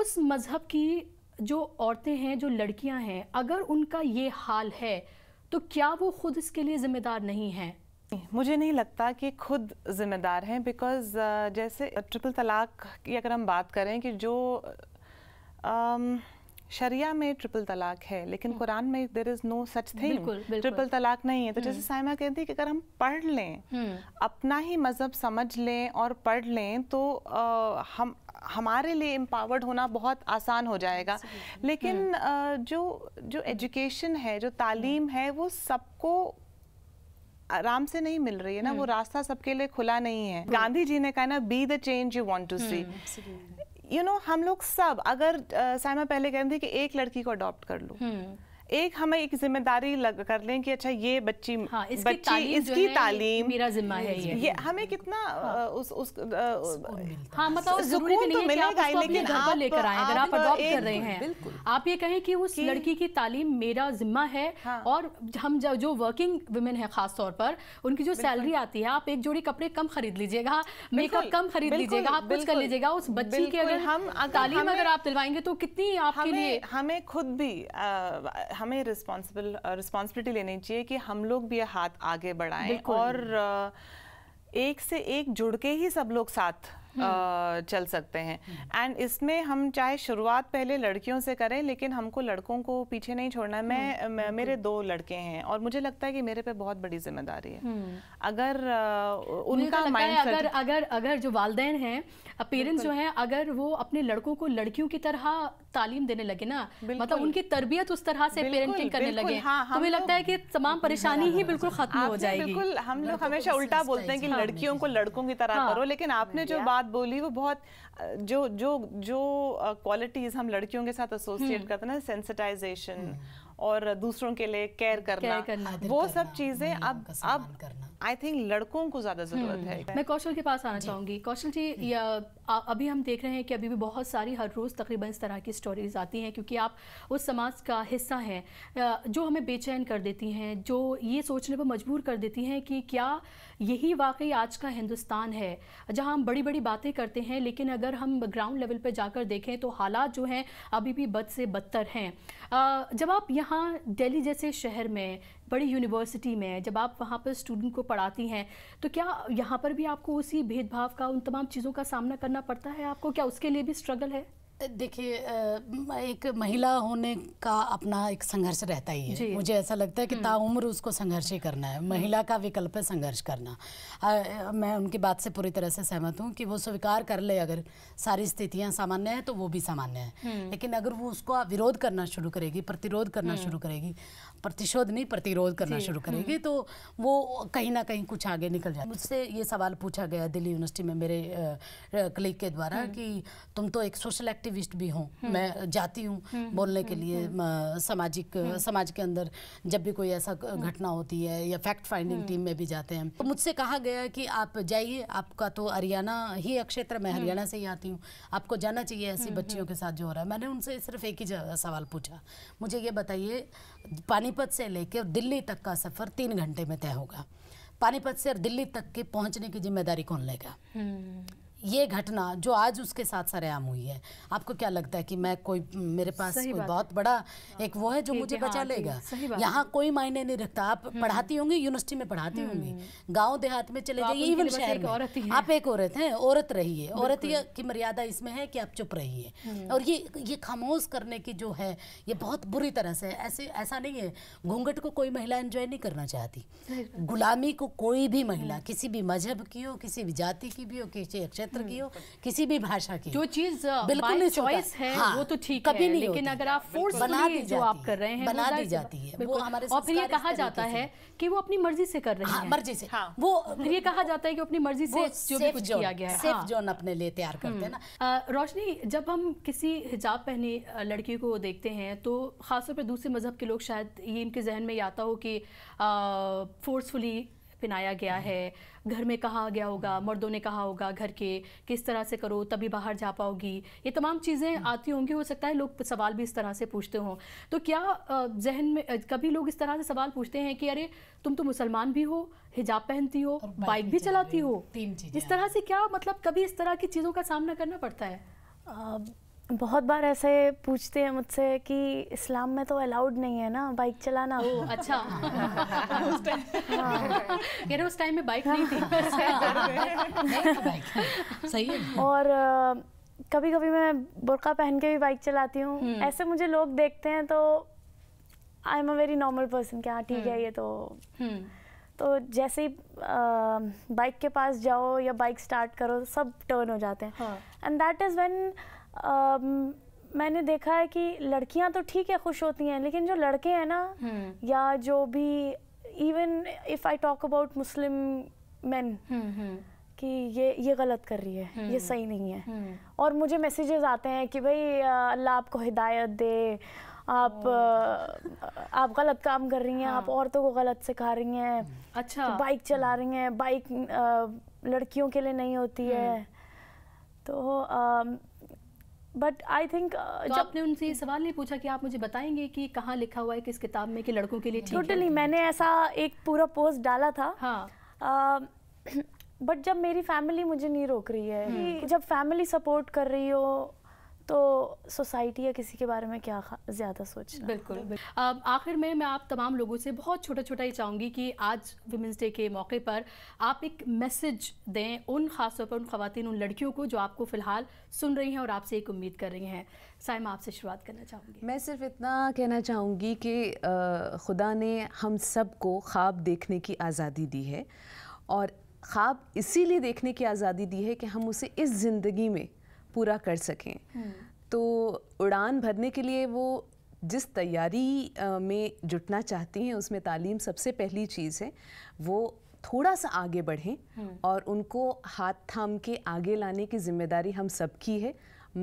उस मज़हब की जो औरतें हैं जो लड़कियां हैं अगर उनका ये हाल है तो क्या वो खुद इसके लिए ज़िम्मेदार नहीं हैं मुझे नहीं लगता कि खुद ज़िम्मेदार हैं बिकॉज़ uh, जैसे ट्रिपल तलाक की अगर हम बात करें कि जो आम, um, शरिया में ट्रिपल तलाक है लेकिन हम्म। कुरान में there is no such thing triple तलाक नहीं है तो जैसे हम्म। साइमा कहती है कि अगर हम पढ़ लें हम्म। अपना ही मज़हब समझ लें और पढ़ लें तो आ, हम हमारे लिए एम्पावर्ड होना बहुत आसान हो जाएगा लेकिन आ, जो जो एजुकेशन है जो तालीम है वो सबको आराम से नहीं मिल रही है ना वो रास्ता सबके लिए खुला नहीं है गांधी जी ने कहा ना be the change you want to see you you know know, हम लोग सब अगर साइमा पहले कह रहे थे कि एक लड़की को अडॉप्ट कर लो हम्म। एक हमें एक जिम्मेदारी लग कर लें कि अच्छा ये बच्ची हाँ, इसकी बच्ची तालीम इसकी तालीम मेरा जिम्मा है ये, ये हमें कितना हाँ, उस उस हाँ मतलब तो मिलेगा लेकिन आप लेकर आए अगर आप अडॉप्ट कर रहे हैं आप ये कहें कि उस कि... लड़की की तालीम मेरा जिम्मा है हाँ। और हम जो वर्किंग वुमेन है खास तौर पर उनकी जो सैलरी आती है आप एक जोड़ी कपड़े कम खरीद लीजिएगा मेकअप कम खरीद लीजिएगा आप कुछ कर लीजिएगा उस बच्ची की अगर हम तालीम अगर आप दिलवाएंगे तो कितनी आपके लिए हमें खुद भी हमें रिस्पॉन्सिबल रिस्पॉन्सिबिलिटी लेनी चाहिए कि हम लोग भी हाथ आगे बढ़ाएं और एक से एक जुड़ के ही सब लोग साथ चल सकते हैं एंड इसमें हम चाहे शुरुआत पहले लड़कियों से करें लेकिन हमको लड़कों को पीछे नहीं छोड़ना हम्म, मैं, मेरे दो लड़के हैं और मुझे लगता है कि मेरे पे बहुत बड़ी जिम्मेदारी है हम्म। अगर तो उनका माइंड अगर अगर अगर जो वालदे हैं पेरेंट्स जो हैं अगर वो अपने लड़कों को लड़कियों की तरह तालीम देने लगे ना मतलब उनकी तरबियत उस तरह से पेरेंटिंग करने लगे हाँ, तो हमें लगता है कि तमाम परेशानी ही बिल्कुल खत्म हो जाएगी बिल्कुल हम लोग हमेशा उल्टा बोलते हैं कि लड़कियों को लड़कों की तरह हाँ। करो लेकिन आपने जो बात बात बोली वो बहुत जो जो जो क्वालिटीज़ हम लड़कियों के साथ एसोसिएट हम्म। करते हैं ना सेंसिटाइजेशन हम्म। और दूसरों के लिए केयर करना, करना वो सब चीज़ें अब अब आई थिंक लड़कों को ज़्यादा ज़रूरत है हम्म। मैं कौशल के पास आना चाहूँगी कौशल जी या अभी हम देख रहे हैं कि अभी भी बहुत सारी हर रोज़ तकरीबन इस तरह की स्टोरीज आती हैं क्योंकि आप उस समाज का हिस्सा हैं जो हमें बेचैन कर देती हैं जो ये सोचने पर मजबूर कर देती हैं कि क्या यही वाकई आज का हिंदुस्तान है जहाँ हम बड़ी बड़ी बातें करते हैं लेकिन अगर हम ग्राउंड लेवल पर जाकर देखें तो हालात जो हैं अभी भी बद से बदतर हैं जब आप यहाँ दिल्ली जैसे शहर में बड़ी यूनिवर्सिटी में जब आप वहाँ पर स्टूडेंट को पढ़ाती हैं तो क्या यहाँ पर भी आपको उसी भेदभाव का उन तमाम चीज़ों का सामना करना पड़ता है आपको क्या उसके लिए भी स्ट्रगल है देखिए एक महिला होने का अपना एक संघर्ष रहता ही है मुझे ऐसा लगता है कि हम्म। ताउम्र उसको संघर्ष ही करना है महिला का विकल्प है संघर्ष करना आ, मैं उनकी बात से पूरी तरह से सहमत हूँ कि वो स्वीकार कर ले अगर सारी स्थितियाँ सामान्य हैं तो वो भी सामान्य है हम्म। लेकिन अगर वो उसको विरोध करना शुरू करेगी प्रतिरोध करना हम्म। शुरू करेगी प्रतिशोध नहीं प्रतिरोध करना शुरू हम्म। करेंगे तो वो कहीं ना कहीं कुछ आगे निकल जाए मुझसे ये सवाल पूछा गया दिल्ली यूनिवर्सिटी में मेरे क्लिक के द्वारा हम्म। कि तुम तो एक सोशल एक्टिविस्ट भी हो हम्म। मैं जाती हूँ बोलने के लिए सामाजिक समाज के अंदर जब भी कोई ऐसा घटना होती है या फैक्ट फाइंडिंग टीम में भी जाते हैं तो मुझसे कहा गया कि आप जाइए आपका तो हरियाणा ही क्षेत्र मैं हरियाणा से ही आती हूँ आपको जाना चाहिए ऐसी बच्चियों के साथ जो हो रहा है मैंने उनसे सिर्फ एक ही सवाल पूछा मुझे ये बताइए पानीपत से लेकर दिल्ली तक का सफ़र तीन घंटे में तय होगा पानीपत से दिल्ली तक के पहुंचने की जिम्मेदारी कौन लेगा हम्म। ये घटना जो आज उसके साथ सरेआम हुई है आपको क्या लगता है कि मैं कोई मेरे पास कोई बहुत बड़ा एक वो है जो मुझे हाँ, बचा लेगा यहाँ कोई मायने नहीं रखता आप हम्म। पढ़ाती होंगी यूनिवर्सिटी में पढ़ाती हम्म। होंगी गांव देहात में चले तो जाइए इवन शहर में आप एक औरत हैं औरत रहिए औरत की मर्यादा इसमें है कि आप चुप रहिए हम्म। और ये ये खामोश करने की जो है ये बहुत बुरी तरह से ऐसे ऐसा नहीं है घूंघट को कोई महिला एंजॉय नहीं करना चाहती गुलामी को कोई भी महिला किसी भी मजहब की हो किसी भी जाति की भी हो किसी अक्षत क्षेत्र हम्म। की हो किसी भी भाषा की जो चीज uh, बिल्कुल चॉइस है हाँ, वो तो ठीक कभी है लेकिन अगर आप फोर्स बना दी जो आप कर रहे हैं बना दी जाती है वो हमारे और हाँ, हाँ। फिर ये कहा जाता है कि वो अपनी मर्जी से कर रहे हैं मर्जी से वो ये कहा जाता है कि अपनी मर्जी से जो भी कुछ किया गया है सेफ जोन हाँ। अपने लिए तैयार करते हैं हम्म। ना रोशनी जब हम किसी हिजाब पहनी लड़की को देखते हैं तो खासतौर पर दूसरे मज़हब के लोग शायद ये इनके जहन में आता हो कि फोर्सफुली पहनाया गया हम्म। है घर में कहा गया होगा मर्दों ने कहा होगा घर के किस तरह से करो तभी बाहर जा पाओगी ये तमाम चीज़ें आती होंगी हो सकता है लोग सवाल भी इस तरह से पूछते हों तो क्या जहन में कभी लोग इस तरह से सवाल पूछते हैं कि अरे तुम तो मुसलमान भी हो हिजाब पहनती हो बाइक भी चलाती हो तीन इस तरह से क्या मतलब कभी इस तरह की चीज़ों का सामना करना पड़ता है बहुत बार ऐसे पूछते हैं मुझसे कि इस्लाम में तो अलाउड नहीं है ना बाइक चलाना हो अच्छा [LAUGHS] उस टाइम [LAUGHS] हाँ। में बाइक नहीं थी [LAUGHS] तो सही है और कभी कभी मैं बुरका पहन के भी बाइक चलाती हूँ हम्म। ऐसे मुझे लोग देखते हैं तो I am a very normal person क्या ठीक है हम्म। ये तो हम्म। तो जैसे ही बाइक के पास जाओ या बाइक स्टार्ट करो सब टर्न हो जाते हैं and that is when ah, मैंने देखा है कि लड़कियां तो ठीक है खुश होती हैं लेकिन जो लड़के हैं ना हम्म। या जो भी even if I talk about Muslim man कि ये ये गलत कर रही है हम्म। ये सही नहीं है हम्म। और मुझे मैसेजेस आते हैं कि भाई अल्लाह आपको हिदायत दे आप आप गलत काम कर रही हैं हाँ। आप औरतों को गलत सिखा रही हैं अच्छा तो बाइक चला रही हैं बाइक लड़कियों के लिए नहीं होती है तो बट आई थिंक जब आपने उनसे ये सवाल नहीं पूछा कि आप मुझे बताएंगे कि कहाँ लिखा हुआ है किस किताब में कि लड़कों के लिए टोटली मैंने ऐसा एक पूरा पोस्ट डाला था हाँ बट uh, [CLEARS THROAT] जब मेरी फैमिली मुझे नहीं रोक रही है हम्म। जब फैमिली सपोर्ट कर रही हो तो सोसाइटी या किसी के बारे में क्या ज़्यादा सोचना बिल्कुल आखिर में मैं आप तमाम लोगों से बहुत छोटा छोटा ही चाहूँगी कि आज वुमेंस डे के मौके पर आप एक मैसेज दें उन ख़ासतौर पर उन खातन उन लड़कियों को जो आपको फ़िलहाल सुन रही हैं और आपसे एक उम्मीद कर रही हैं मैं आपसे शुरुआत करना चाहूँगी मैं सिर्फ इतना कहना चाहूँगी कि खुदा ने हम सब को ख्वाब देखने की आज़ादी दी है और ख्वाब इसीलिए देखने की आज़ादी दी है कि हम उसे इस ज़िंदगी में पूरा कर सकें तो उड़ान भरने के लिए वो जिस तैयारी में जुटना चाहती हैं उसमें तालीम सबसे पहली चीज़ है वो थोड़ा सा आगे बढ़ें और उनको हाथ थाम के आगे लाने की जिम्मेदारी हम सबकी है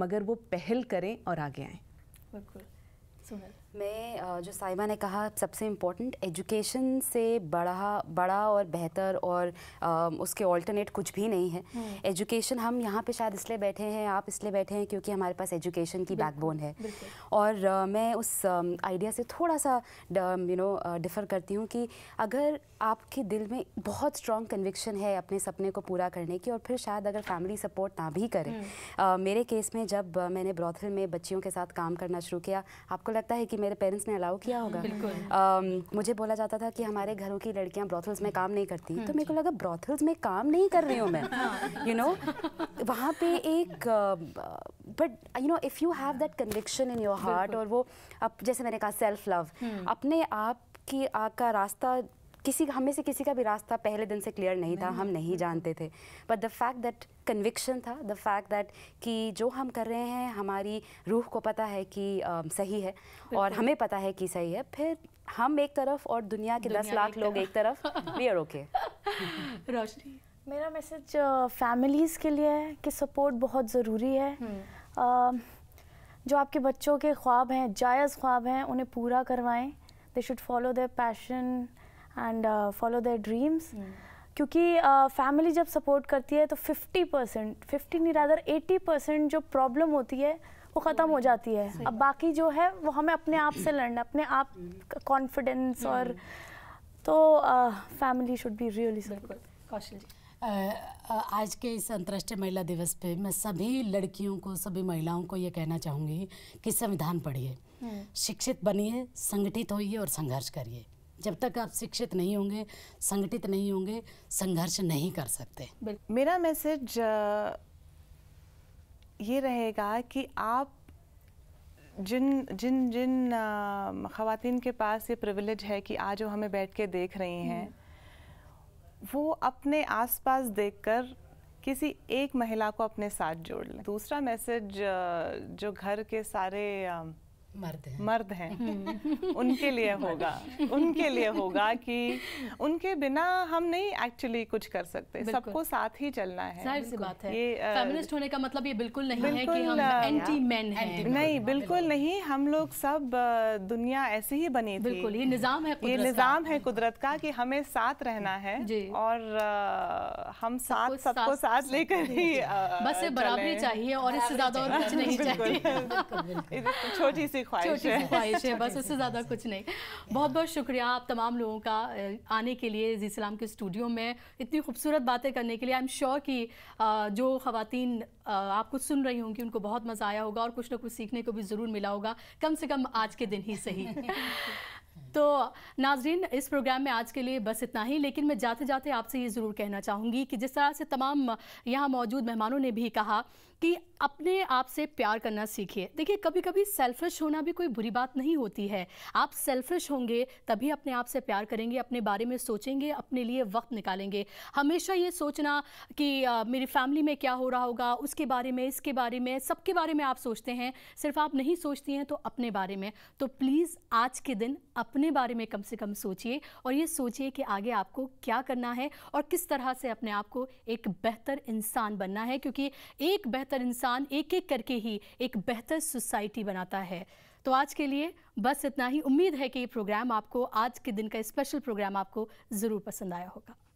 मगर वो पहल करें और आगे आएँ बिल्कुल सुनल मैं जो साहिबा ने कहा सबसे इम्पोर्टेंट एजुकेशन से बड़ा बड़ा और बेहतर और उसके ऑल्टरनेट कुछ भी नहीं है एजुकेशन हम्म। हम यहाँ पे शायद इसलिए बैठे हैं आप इसलिए बैठे हैं क्योंकि हमारे पास एजुकेशन की बैकबोन है और मैं उस आइडिया से थोड़ा सा यू नो डिफ़र करती हूँ कि अगर आपके दिल में बहुत स्ट्रॉन्ग कन्विक्शन है अपने सपने को पूरा करने की और फिर शायद अगर फैमिली सपोर्ट ना भी करें हम्म। मेरे केस में जब मैंने ब्रॉथल में बच्चियों के साथ काम करना शुरू किया आपको लगता है कि मेरे पेरेंट्स ने अलाउ किया होगा मुझे बोला जाता था कि हमारे घरों की लड़कियां ब्रॉथल्स में काम नहीं करती तो मेरे को लगा ब्रॉथल्स में काम नहीं कर रही हूँ मैं यू [LAUGHS] नो हाँ। वहाँ पे एक but you know if you have that conviction in your heart और वो अब जैसे मैंने कहा सेल्फ हम्म। लव अपने आप की का रास्ता किसी हमें से किसी का भी रास्ता पहले दिन से क्लियर नहीं, था हम नहीं जानते थे but the fact that conviction था द फैक्ट दैट कि जो हम कर रहे हैं हमारी रूह को पता है कि आ, सही है और हमें पता है कि सही है फिर हम एक तरफ और दुनिया के दुनिया दस लाख लोग एक तरफ वी आर ओके रोशनी मेरा मैसेज फैमिलीज़ के लिए है कि सपोर्ट बहुत ज़रूरी है हम्म। जो आपके बच्चों के ख्वाब हैं जायज़ ख्वाब हैं उन्हें पूरा करवाएं they should follow their passion and follow their dreams क्योंकि फैमिली uh, जब सपोर्ट करती है तो 50 परसेंट फिफ्टी नहीं रादर 80 परसेंट जो प्रॉब्लम होती है वो ख़त्म हो जाती है अब बाकी जो है वो हमें अपने आप से लड़ना अपने आप कॉन्फिडेंस hmm. और hmm. तो family should be really support Kaushal ji आज के इस अंतर्राष्ट्रीय महिला दिवस पे मैं सभी लड़कियों को सभी महिलाओं को ये कहना चाहूँगी कि संविधान पढ़िए hmm. शिक्षित बनिए संगठित होइए और संघर्ष करिए जब तक आप शिक्षित नहीं होंगे संगठित नहीं होंगे संघर्ष नहीं कर सकते मेरा मैसेज ये रहेगा कि आप जिन जिन जिन ख़वान के पास ये प्रिविलेज है कि आज वो हमें बैठ के देख रही हैं हम्म। वो अपने आसपास देखकर किसी एक महिला को अपने साथ जोड़ लें दूसरा मैसेज जो घर के सारे मर्द हैं मर्द हैं [LAUGHS] उनके लिए होगा उनके लिए होगा कि उनके बिना हम नहीं एक्चुअली कुछ कर सकते सबको साथ ही चलना है जाहिर सी बात है ये फेमिनिस्ट होने का मतलब ये बिल्कुल नहीं बिल्कुल, है कि हम एंटी मैन हैं नहीं बिल्कुल नहीं हम लोग सब दुनिया ऐसे ही बनी थी बिल्कुल ये निज़ाम है ये निज़ाम है कुदरत का कि हमें साथ रहना है और हम साथ सबको साथ लेकर ही बस बराबरी चाहिए और इससे ज्यादा और कुछ [LAUGHS] नहीं चाहिए [LAUGHS] छोटी सी सी ख्वाहिश छोटी सी ख्वाहिश है बस उससे ज़्यादा कुछ नहीं बहुत बहुत शुक्रिया आप तमाम लोगों का आने के लिए जी सलाम के स्टूडियो में इतनी खूबसूरत बातें करने के लिए आई एम श्योर कि जो ख़वातीन आपको सुन रही होंगी उनको बहुत मज़ा आया होगा और कुछ ना कुछ सीखने को भी ज़रूर मिला होगा कम से कम आज के दिन ही सही [LAUGHS] तो नाजरीन इस प्रोग्राम में आज के लिए बस इतना ही लेकिन मैं जाते जाते आपसे ये ज़रूर कहना चाहूँगी कि जिस तरह से तमाम यहाँ मौजूद मेहमानों ने भी कहा कि अपने आप से प्यार करना सीखिए देखिए कभी कभी सेल्फिश होना भी कोई बुरी बात नहीं होती है आप सेल्फिश होंगे तभी अपने आप से प्यार करेंगे अपने बारे में सोचेंगे अपने लिए वक्त निकालेंगे हमेशा ये सोचना कि आ, मेरी फैमिली में क्या हो रहा होगा उसके बारे में इसके बारे में सबके बारे में आप सोचते हैं सिर्फ आप नहीं सोचती हैं तो अपने बारे में तो प्लीज़ आज के दिन अपने बारे में कम से कम सोचिए और ये सोचिए कि आगे आपको क्या करना है और किस तरह से अपने आप को एक बेहतर इंसान बनना है क्योंकि एक बेहतर बेहतर इंसान एक एक करके ही एक बेहतर सोसाइटी बनाता है तो आज के लिए बस इतना ही उम्मीद है कि ये प्रोग्राम आपको आज के दिन का स्पेशल प्रोग्राम आपको ज़रूर पसंद आया होगा